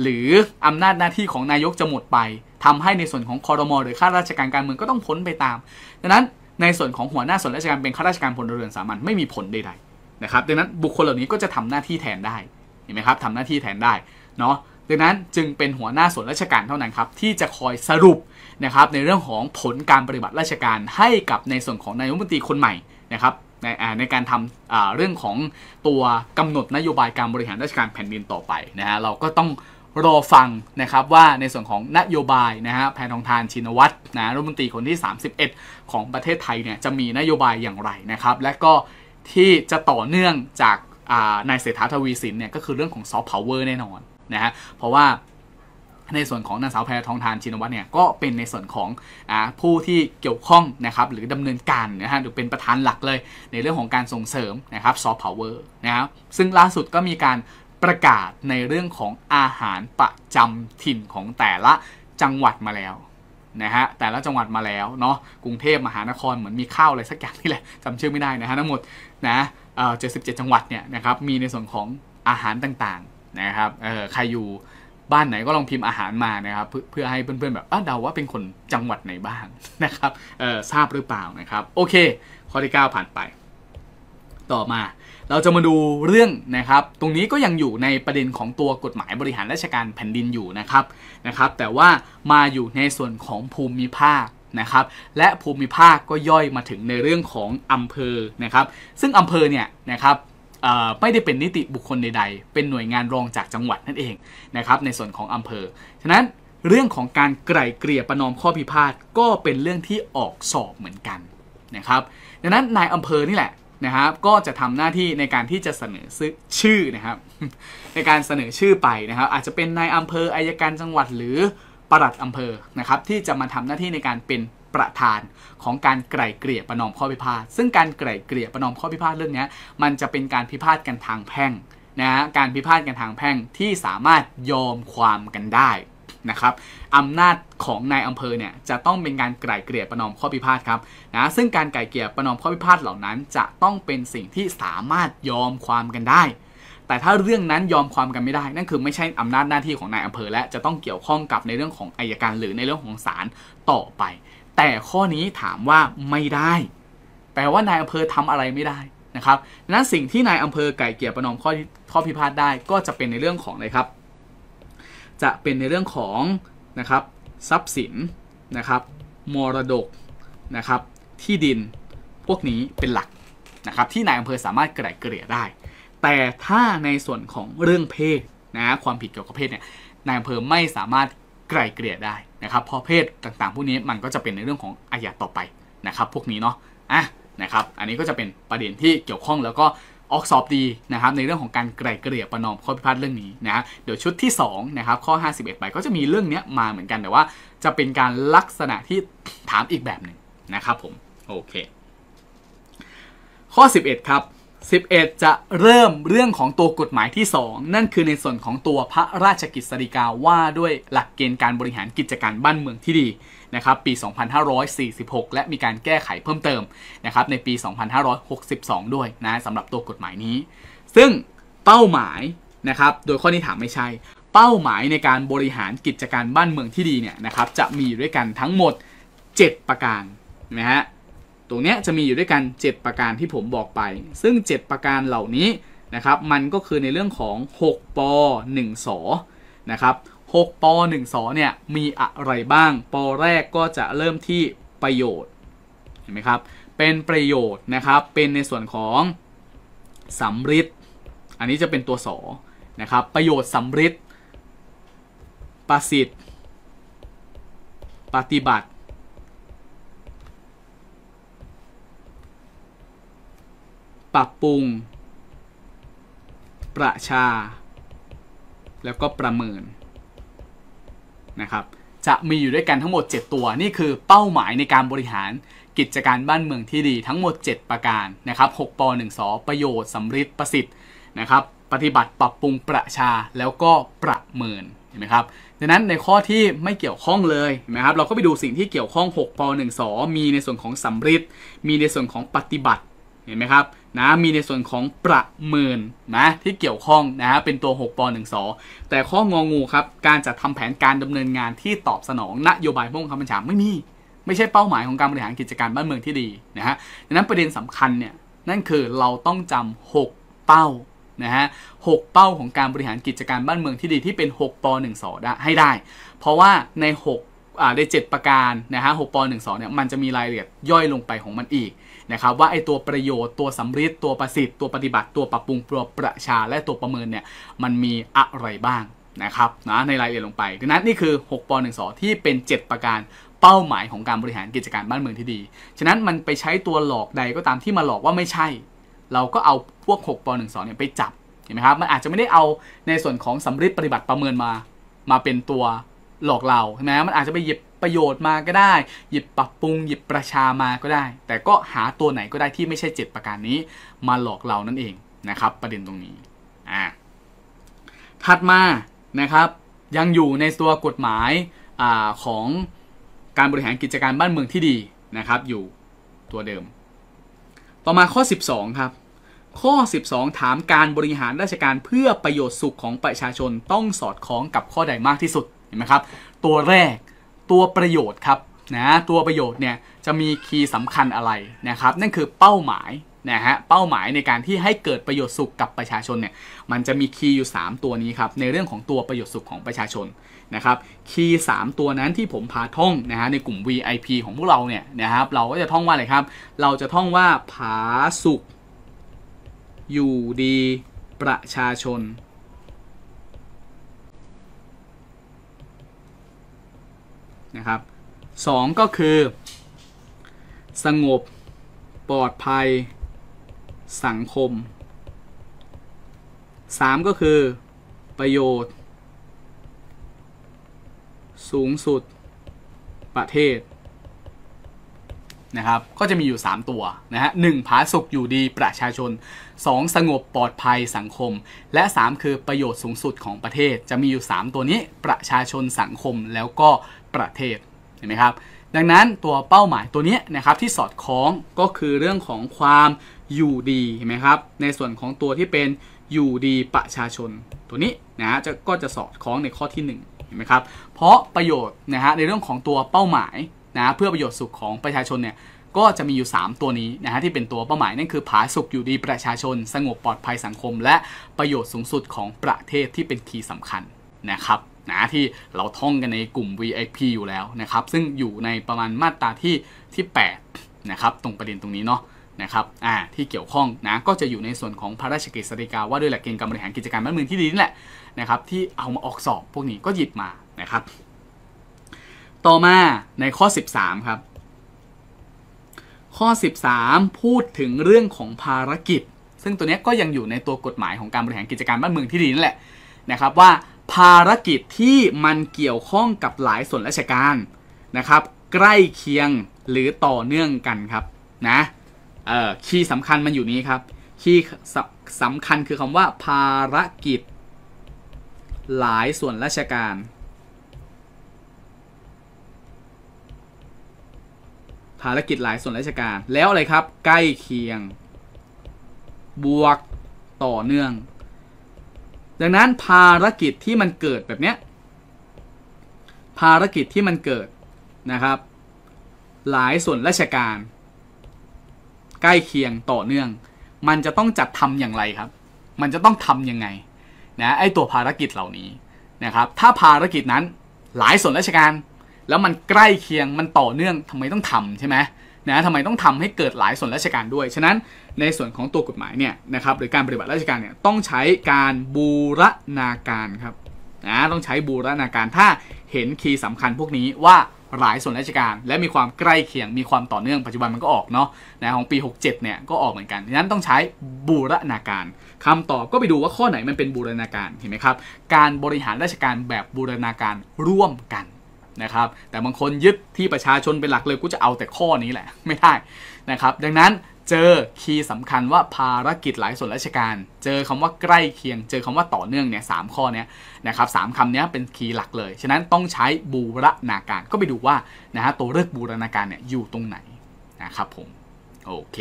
หรืออำนาจหน้าที่ของนายกจะหมดไป ทำให้ในส่วนของคอรมอหรือข้าราชการการเมืองก็ต้องพ้นไปตามดังนั้นในส่วนของหัวหน้าส่วนราชการเป็นข้าราชการพลเรือนสามัญไม่มีผลใดๆนะครับดังนั้นบุคคลเหล่านี้ก็จะทำหน้าที่แทนได้เห็นไหมครับทำหน้าที่แทนได้เนาะดังนั้นจึงเป็นหัวหน้าส่วนราชการเท่านั้นครับที่จะคอยสรุปนะครับในเรื่องของผลการปฏิบัติราชการให้กับในส่วนของนายกรัฐมนตรีคนใหม่นะครับในในการทำเรื่องของตัวกำหนดนโยบายการบริหารราชการแผ่นดินต่อไปนะฮะเราก็ต้องรอฟังนะครับว่าในส่วนของนโยบายนะฮะแผนทองทานชินวัตรนะรัฐมนตรีคนที่ 31 ของประเทศไทยเนี่ยจะมีนโยบายอย่างไรนะครับและก็ที่จะต่อเนื่องจากนายเศรษฐาทวีสินเนี่ยก็คือเรื่องของซอฟต์พาวเวอร์แน่นอนนะฮะเพราะว่าในส่วนของนางสาวแพรทองทานชินวัตรเนี่ยก็เป็นในส่วนของอผู้ที่เกี่ยวข้องนะครับหรือดำเนินการนะฮะหรือเป็นประธานหลักเลยในเรื่องของการส่งเสริมนะครับซอฟต์พาวเวอร์นะครับซึ่งล่าสุดก็มีการประกาศในเรื่องของอาหารประจำถิ่นของแต่ละจังหวัดมาแล้วนะฮะแต่ละจังหวัดมาแล้วเนาะกรุงเทพมหานครเหมือนมีข้าวอะไรสักอย่างนี่แหละจำชื่อไม่ได้นะฮะทั้งหมดนะเจ็ดสิบเจ็ดจังหวัดเนี่ยนะครับมีในส่วนของอาหารต่างนะครับเออใครอยู่บ้านไหนก็ลองพิมพ์อาหารมานะครับ เพื่อให้เพื่อนๆแบบเดาว่าเป็นคนจังหวัดไหนบ้างนะครับเออทราบหรือเปล่านะครับโอเคข้อที่9ผ่านไป ต่อมา เราจะมาดูเรื่องนะครับ ตรงนี้ก็ยังอยู่ในประเด็นของตัวกฎหมายบริหาร ราชการแผ่นดินอยู่นะครับนะครับ แต่ว่ามาอยู่ในส่วนของภูมิภาคนะครับ และภูมิภาคก็ย่อยมาถึงในเรื่องของอำเภอนะครับ ซึ่งอำเภอเนี่ยนะครับไม่ได้เป็นนิติบุคคลใดๆ เป็นหน่วยงานรองจากจังหวัดนั่นเองนะครับในส่วนของอำเภอ ฉะนั้นเรื่องของการไกล่เกลี่ยประนอมข้อพิพาทก็เป็นเรื่องที่ออกสอบเหมือนกันนะครับ ดังนั้นนายอำเภอนี่แหละนะครับก็จะทำหน้าที่ในการที่จะเสนอซื้อชื่อนะครับ ในการเสนอชื่อไปนะครับ อาจจะเป็นนายอำเภออายการจังหวัดหรือปลัดอำเภอนะครับที่จะมาทำหน้าที่ในการเป็นประธานของการไกล่เกลี่ยประนอมข้อพิพาท ซึ่งการไกล่เกลี่ยประนอมข้อพิพาทเรื่องนี้มันจะเป็นการพิพาทกันทางแพ่งนะฮะการพิพาทกันทางแพ่งที่สามารถยอมความกันได้นะครับ อำนาจของนายอำเภอเนี่ยจะต้องเป็นการไกล่เกลี่ยประนอมข้อพิพาทครับ นะ ซึ่งการไกล่เกลี่ยประนอมข้อพิพาทเหล่านั้น จะต้องเป็นสิ่งที่สามารถยอมความกันได้ แต่ถ้าเรื่องนั้นยอมความกันไม่ได้ นั่นคือไม่ใช่อำนาจหน้าที่ของนายอำเภอและจะต้องเกี่ยวข้องกับในเรื่องของอายการหรือในเรื่องของศาลต่อไปแต่ข้อนี้ถามว่าไม่ได้ แปลว่านายอำเภอทำอะไรไม่ได้นะครับดังนั้นสิ่งที่นายอำเภอไก่เกี่ยประนอมข้อข้อพิพาทได้ก็จะเป็นในเรื่องของอะไรครับ จะเป็นในเรื่องของนะครับทรัพย์สินนะครับมรดกนะครับที่ดินพวกนี้เป็นหลักนะครับที่นายอำเภอสามารถไกล่เกลี่ยได้ แต่ถ้าในส่วนของเรื่องเพศนะความผิดเกี่ยวกับเพศเนี่ยนายอำเภอไม่สามารถไกล่เกลี่ยได้นะครับพอเพศต่างๆพวกนี้มันก็จะเป็นในเรื่องของอาญาต่อไปนะครับ พวกนี้เนาะอ่ะนะครับ อันนี้ก็จะเป็นประเด็นที่เกี่ยวข้องแล้วก็ออกสอบดีนะครับ ในเรื่องของการไกล่เกลี่ยประนอมข้อพิพาทเรื่องนี้นะเดี๋ยวชุดที่2นะครับข้อ 51ไปก็จะมีเรื่องนี้มาเหมือนกันแต่ว่าจะเป็นการลักษณะที่ถามอีกแบบหนึ่งนะครับ ผม โอเค ข้อ 11 ครับ11 จะเริ่มเรื่องของตัวกฎหมายที่ 2 นั่นคือในส่วนของตัวพระราชกิจสริกาว่าด้วยหลักเกณฑ์การบริหารกิจการบ้านเมืองที่ดีนะครับ ปี 2546 และมีการแก้ไขเพิ่มเติมนะครับ ในปี 2562 ด้วยนะสำหรับตัวกฎหมายนี้ ซึ่งเป้าหมายนะครับ โดยข้อนี้ถามไม่ใช่ เป้าหมายในการบริหารกิจการบ้านเมืองที่ดีเนี่ยนะครับจะมีด้วยกันทั้งหมด 7 ประการนะฮะตรงนี้จะมีอยู่ด้วยกัน 7 ประการที่ผมบอกไป ซึ่ง 7 ประการเหล่านี้นะครับมันก็คือในเรื่องของ 6ป1สนะครับ6ป1สเนี่ย มีอะไรบ้างปแรกก็จะเริ่มที่ประโยชน์เห็นไหมครับเป็นประโยชน์ นะครับ เป็นในส่วนของสำริดอันนี้จะเป็นตัวสนะครับประโยชน์สำริดประสิทธิ์ปฏิบัติปรับปรุง ประชา แล้วก็ประเมิน นะครับ จะมีอยู่ด้วยกันทั้งหมด 7 ตัว นี่คือเป้าหมายในการบริหารกิจการบ้านเมืองที่ดีทั้งหมด 7 ประการ นะครับ6ป1สประโยชน์สำริดประสิทธิ์นะครับ ปฏิบัติปรับปรุงประชาแล้วก็ประเมิน เห็นไหมครับ ดังนั้นในข้อที่ไม่เกี่ยวข้องเลย เห็นไหมครับ เราก็ไปดูสิ่งที่เกี่ยวข้อง6ป1สมีในส่วนของสำริดมีในส่วนของปฏิบัติ เห็นไหมครับนะมีในส่วนของประเมินนะที่เกี่ยวข้อง นะเป็นตัว 6ปอ1สอแต่ข้ององูครับการจัดทำแผนการดำเนินงานที่ตอบสนอง นโยบายพ้องคำบัญชาไม่มีไม่ใช่เป้าหมายของการบริหารกิจการบ้านเมืองที่ดีนะฮะดังนั้นประเด็นสำคัญเนี่ยนั่นคือเราต้องจำ 6 เป้านะฮะหเป้าของการบริหารกิจการบ้านเมืองที่ดีที่เป็น 6ปอ1สอได้ให้ได้ เพราะว่าใน 6 อ่าใน7ประการนะฮะ 6ปอ1สอเนี่ยมันจะมีรายละเอียดย่อยลงไปของมันอีกนะครับว่า ไอตัวประโยชน์ตัวสำริดตัวประสิทธิ์ตัว ปฏิบัติ ตัว ปรับปรุงตัวประชาและตัวประเมินเนี่ยมันมีอะไรบ้างนะครับนะในรายละเอียดลงไปดังนั้นนี่ คือ 6ปอ1สอที่เป็น 7 ประการเป้าหมายของการบริหารกิจการบ้านเมืองที่ดี ฉะนั้นมันไปใช้ตัวหลอกใดก็ตามที่มาหลอกว่าไม่ใช่ เราก็เอาพวก6ปอ1สอเนี่ยไปจับเห็นไหมครับ มันอาจจะไม่ได้เอาในส่วนของสำริดปฏิบัติประเมินมา มาเป็นตัวหลอกเราใช่ไหมมันอาจจะไปหยิบประโยชน์มาก็ได้ หยิบปรับปรุงหยิบประชามาก็ได้ แต่ก็หาตัวไหนก็ได้ที่ไม่ใช่7ประการนี้มาหลอกเรานั่นเองนะครับประเด็นตรงนี้อ่าถัดมานะครับยังอยู่ในตัวกฎหมายอ่าของการบริหารกิจการบ้านเมืองที่ดีนะครับอยู่ตัวเดิม ต่อมาข้อ 12 ครับ ข้อ 12 ถามการบริหารราชการเพื่อประโยชน์สุขของประชาชนต้องสอดคล้องกับข้อใดมากที่สุดเห็นไหมครับ ตัวแรกตัวประโยชน์ครับนะตัวประโยชน์เนี่ยจะมีคีย์สำคัญอะไรนะครับนั่นคือเป้าหมายนะฮะเป้าหมายในการที่ให้เกิดประโยชน์สุขกับประชาชนเนี่ยมันจะมีคีย์อยู่ 3 ตัวนี้ครับในเรื่องของตัวประโยชน์สุขของประชาชนนะครับคีย์3ตัวนั้นที่ผมพาท่องนะฮะในกลุ่ม VIP ของพวกเราเนี่ยนะครับเราก็จะท่องว่าอะไรครับ เราจะท่องว่าผาสุขอยู่ดีประชาชนนะครับสองก็คือ สงบปลอดภัยสังคมสามก็คือ ประโยชน์ สูงสุดประเทศนะครับ ก็จะมีอยู่ 3 ตัวนะฮะหนึ่งผาสุกอยู่ดีประชาชน 2. สงบปลอดภัยสังคม และ 3 คือประโยชน์สูงสุดของประเทศ จะมีอยู่ 3 ตัวนี้ ประชาชนสังคมแล้วก็ประเทศเห็นไหมครับ ดังนั้นตัวเป้าหมายตัวนี้นะครับที่สอดคล้องก็คือเรื่องของความ อยู่ดีเห็นไหมครับในส่วนของตัวที่เป็นอยู่ดี ประชาชน ตัวนี้นะฮะก็จะสอดคล้องในข้อที่ 1เห็นไหมครับเพราะประโยชน์นะฮะในเรื่องของตัวเป้าหมาย นะเพื่อประโยชน์สุขของประชาชนเนี่ยก็จะมีอยู่ 3 ตัวนี้นะฮะที่เป็นตัวเป้าหมายนั่นคือ ผาสุขอยู่ดี ประชาชน สงบปลอดภัยสังคม และประโยชน์สูงสุดของประเทศที่เป็นคีย์สำคัญนะครับนะที่เราท่องกันในกลุ่ม VIP อยู่แล้วนะครับ ซึ่งอยู่ในประมาณมาตราที่ที่8นะครับตรงประเด็นตรงนี้เนาะนะครับอ่าที่เกี่ยวข้องนะก็จะอยู่ในส่วนของพระราชกฤษฎีกาว่าด้วยหลักเกณฑ์การบริหารกิจการบ้านเมืองที่ดีนี่แหละนะครับที่เอามาออกสอบพวกนี้ก็หยิบมานะครับ ต่อมาในข้อ 13 ครับ ข้อ 13 พูดถึงเรื่องของภารกิจ ซึ่งตัวนี้ก็ยังอยู่ในตัวกฎหมายของการบริหารกิจการบ้านเมืองที่ดีนั่นแหละนะครับว่าภารกิจที่มันเกี่ยวข้องกับหลายส่วนราชการนะครับใกล้เคียงหรือต่อเนื่องกันครับนะ เออคีย์สำคัญมันอยู่นี้ครับคีย์สำคัญคือคำว่า ภารกิจ หลายส่วนราชการ ภารกิจหลายส่วนราชการแล้ว อะไร ครับ ใกล้เคียง บวกต่อเนื่องดังนั้นภารกิจที่มันเกิดแบบเนี้ยภารกิจที่มันเกิดนะครับ หลายส่วนราชการ ใกล้เคียงต่อเนื่อง มันจะต้องจัดทำอย่างไรครับ มันจะต้องทำยังไงนะไอตัวภารกิจเหล่านี้นะครับ ถ้าภารกิจนั้นหลายส่วนราชการ แล้วมันใกล้เคียงมันต่อเนื่องทำไมต้องทำใช่ไหมนะทำไมต้องทำให้เกิดหลายส่วนราชการด้วยฉะนั้นในส่วนของตัวกฎหมายเนี่ยนะครับหรือการปฏิบัติราชการเนี่ยต้องใช้การบูรณาการครับนะต้องใช้บูรณาการถ้าเห็นคีย์สำคัญพวกนี้ว่าหลายส่วนราชการ และมีความใกล้เคียงมีความต่อเนื่องปัจจุบันมันก็ออกเนาะนะของปี 67เนี่ยก็ออกเหมือนกันฉะนั้นต้องใช้บูรณาการคำตอบก็ไปดูว่าข้อไหนมันเป็นบูรณาการเห็นไหมครับการบริหารราชการแบบบูรณาการร่วมกันนะครับ แต่บางคนยึดที่ประชาชนเป็นหลักเลยกูจะเอาแต่ข้อนี้แหละไม่ได้นะครับดังนั้นเจอคีย์สำคัญว่าภารกิจหลายส่วนราชการ เจอคำว่าใกล้เคียง เจอคำว่าต่อเนื่องเนี่ยสข้อนี้นะครับสามคำนี้เป็นคีย์หลักเลยฉะนั้นต้องใช้บูรณาการ ก็ไปดูว่านะฮะตัวเลือกบูรณาการเนี่ย อยู่ตรงไหนนะครับผม โอเค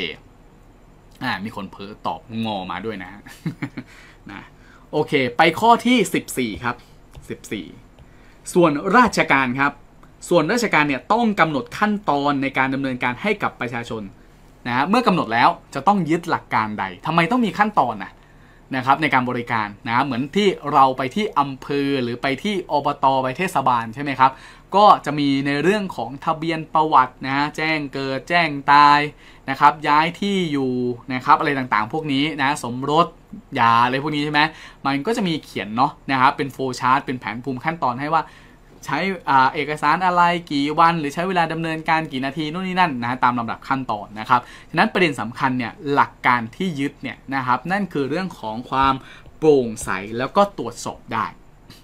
อ่ามีคนเพ้อตอบงอมาด้วยนะะนะ โอเคไปข้อที่ 14 ครับ 14ส่วนราชการครับ ส่วนราชการเนี่ยต้องกำหนดขั้นตอนในการดำเนินการให้กับประชาชนนะฮะเมื่อกำหนดแล้วจะต้องยึดหลักการใด ทำไมต้องมีขั้นตอนนะนะครับในการบริการนะ เหมือนที่เราไปที่อำเภอหรือไปที่อบต ไปเทศบาลใช่ไหมครับ ก็จะมีในเรื่องของทะเบียนประวัตินะแจ้งเกิดแจ้งตายนะครับย้ายที่อยู่นะครับอะไรต่างๆ พวกนี้นะสมรสยาอะไร พวกนี้ใช่ไหมมันก็จะมีเขียนเนาะนะครับเป็นโฟชาร์ตเป็นแผนภูมิขั้นตอนให้ว่าใช้เอกสารอะไรกี่วัน หรือใช้เวลาดำเนินการกี่นาทีนู่นนี่นั่นนะตามลำดับขั้นตอน นะครับ ฉะนั้นประเด็นสำคัญเนี่ยหลักการที่ยึดเนี่ยนะครับนั่นคือเรื่องของความโปร่งใส แล้วก็ตรวจสอบได้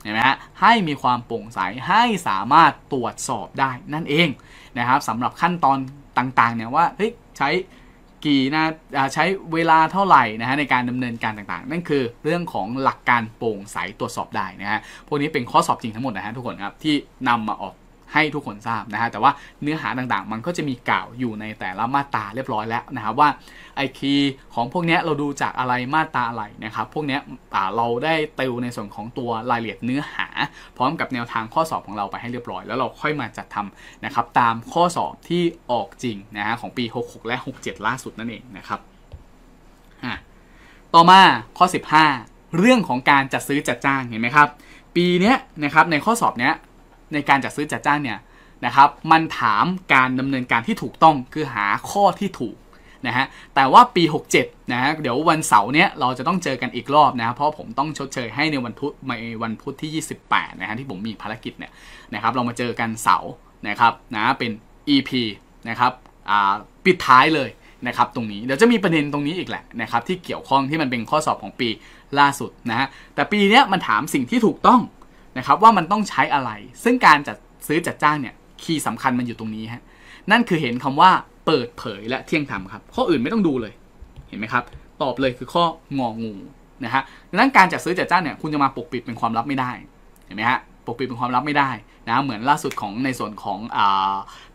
เห็นไหมฮะให้มีความโปร่งใสให้สามารถตรวจสอบได้นั่นเองนะครับสำหรับขั้นตอนต่างๆเนี่ยว่าเฮ้ยใช้กี่นะใช้เวลาเท่าไหร่นะฮะในการดำเนินการต่างๆ นั่นคือเรื่องของหลักการโปร่งใสตรวจสอบได้นะฮะ พวกนี้เป็นข้อสอบจริงทั้งหมดนะฮะทุกคนครับที่นำมาออกให้ทุกคนทราบนะฮะแต่ว่าเนื้อหาต่างๆมันก็จะมีกล่าวอยู่ในแต่ละมาตราเรียบร้อยแล้วนะครับว่าไอคีของพวกนี้เราดูจากอะไรมาตราอะไรนะครับ พวกนี้เราได้เติวในส่วนของตัวรายละเอียดเนื้อหา พร้อมกับแนวทางข้อสอบของเราไปให้เรียบร้อย แล้วเราค่อยมาจัดทำนะครับ ตามข้อสอบที่ออกจริงนะฮะของปี 66 และ 67 ล่าสุดนั่นเองนะครับต่อมาข้อ 15 เรื่องของการจัดซื้อจัดจ้างเห็นไหมครับ ปีนี้นะครับในข้อสอบเนี้ยในการจัดซื้อจัดจ้างเนี่ยนะครับมันถามการดำเนินการที่ถูกต้องคือหาข้อที่ถูกนะฮะแต่ว่าปี 67นะฮะเดี๋ยววันเสาร์เนี้ยเราจะต้องเจอกันอีกรอบนะครับเพราะผมต้องชดเชยให้ในวันพุธในวันพุธที่ 28นะฮะที่ผมมีภารกิจเนี่ยนะครับเรามาเจอกันเสาร์นะครับนะเป็น EP นะครับปิดท้ายเลยนะครับตรงนี้ เดี๋ยวจะมีประเด็นตรงนี้อีกแหละนะครับที่เกี่ยวข้องที่มันเป็นข้อสอบของปีล่าสุดนะฮะแต่ปีนี้มันถามสิ่งที่ถูกต้องนะครับ ว่ามันต้องใช้อะไร ซึ่งการจัดซื้อจัดจ้างเนี่ยคีย์สำคัญมันอยู่ตรงนี้ฮะนั่นคือเห็นคำว่าเปิดเผยและเที่ยงธรรมครับ ข้ออื่นไม่ต้องดูเลยเห็นไหมครับ ตอบเลยคือข้ององูนะฮะดังนั้นการจัดซื้อจัดจ้างเนี่ยคุณจะมาปกปิดเป็นความลับไม่ได้เห็นไหมฮะปกปิดเป็นความลับไม่ได้นะเหมือนล่าสุดของในส่วนของอ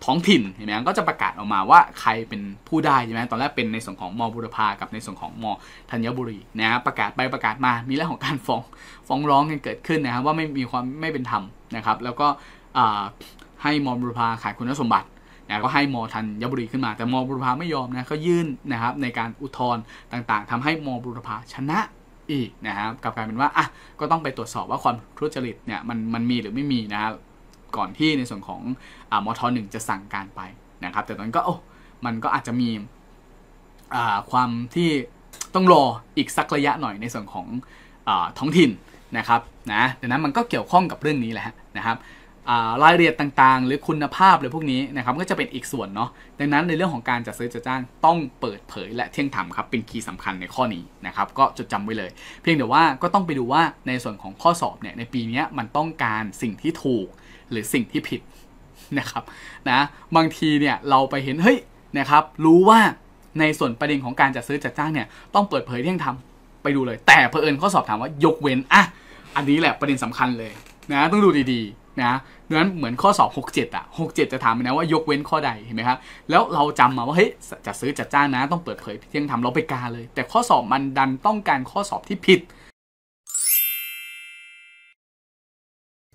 ท้องถิ่นเห็นไหมก็จะประกาศออกมาว่าใครเป็นผู้ได้ใช่ไหมตอนแรกเป็นในส่วนของมบุรพากับในส่วนของมธัญบุรีนะประกาศไปประกาศมา มีเรื่องของการฟ้องฟ้องร้องกันเกิดขึ้นนะครับว่าไม่มีความไม่เป็นธรรมนะครับ แล้วก็ให้มบุรพาขายคุณสมบัตินะก็ให้มอทันยบุรีขึ้นมา แต่มอบุรพาไม่ยอมนะก็ยื่นนะครับในการอุทธรณ์ต่างๆ ทำให้มอบุรพาชนะอีกนะครับกลับกลายเป็นว่าอ่ะก็ต้องไปตรวจสอบว่าความทุจริตเนี่ยมันมันมีหรือไม่มีนะครับก่อนที่ในส่วนของอมทหนึ่งจะสั่งการไปนะครับแต่ตอนนั้นก็ โอ้มันก็อาจจะมีความที่ต้องรออีกสักระยะหน่อยในส่วนของอท้องถิ่นนะครับ นะดังนั้นมันก็เกี่ยวข้องกับเรื่องนี้แหละนะครับรายละเอียดต่างๆหรือคุณภาพหรือพวกนี้นะครับก็จะเป็นอีกส่วนเนาะดังนั้นในเรื่องของการจัดซื้อจัดจ้างต้องเปิดเผย และเที่ยงธรรมครับเป็นคีย์สำคัญในข้อนี้นะครับก็จดจำไว้เลย เพียงแต่ว่าก็ต้องไปดูว่าในส่วนของข้อสอบเนี่ยในปีนี้มันต้องการสิ่งที่ถูกหรือสิ่งที่ผิดนะครับนะบางทีเนี่ยเราไปเห็นเฮ้ยนะครับรู้ว่าในส่วนประเด็นของการจัดซื้อจัดจ้างเนี่ยต้องเปิดเผยเที่ยงธรรมไปดูเลย แต่เพอเอิญข้อสอบถามว่ายกเว้นอ่ะอันนี้แหละประเด็นสำคัญเลยนะต้องดูดีๆนะเังนั้นเหมือนข้อสอบ 67อ่ะ67 จะถามนะว่า ยกเว้นข้อใดเห็นไหมครับแล้วเราจำมาว่าเฮ้ยจัดซื้อจัดจ้างนะ ต้องเปิดเผยเที่ยงธรรมเราไปกาเลย แต่ข้อสอบมันดันต้องการข้อสอบที่ผิด